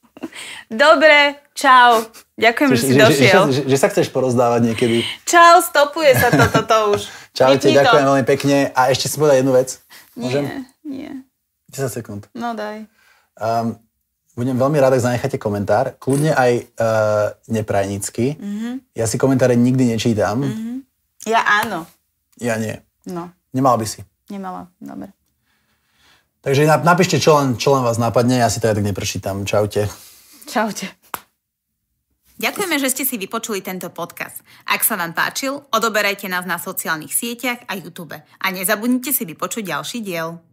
Dobre, čau. Ďakujem, Čiže, že si že, došiel. Že, že, že sa chceš porozdávať niekedy. Čau, stopuje sa toto to, to už. Čaute, ďakujem veľmi pekne. A ešte si povedať jednu vec. Môžem? Nie, nie. 10 sekúnd. No daj. Um, budem veľmi rád, ak zanecháte komentár. Kľudne aj uh, neprajnícky. Mm-hmm. Ja si komentáre nikdy nečítam. Mm-hmm. Ja áno. Ja nie. No. Nemala by si. Nemala, dobre. Takže napíšte, čo len, čo len vás napadne, ja si to aj tak neprečítam. Čaute. Čaute. Ďakujeme, že ste si vypočuli tento podcast. Ak sa vám páčil, odoberajte nás na sociálnych sieťach a YouTube. A nezabudnite si vypočuť ďalší diel.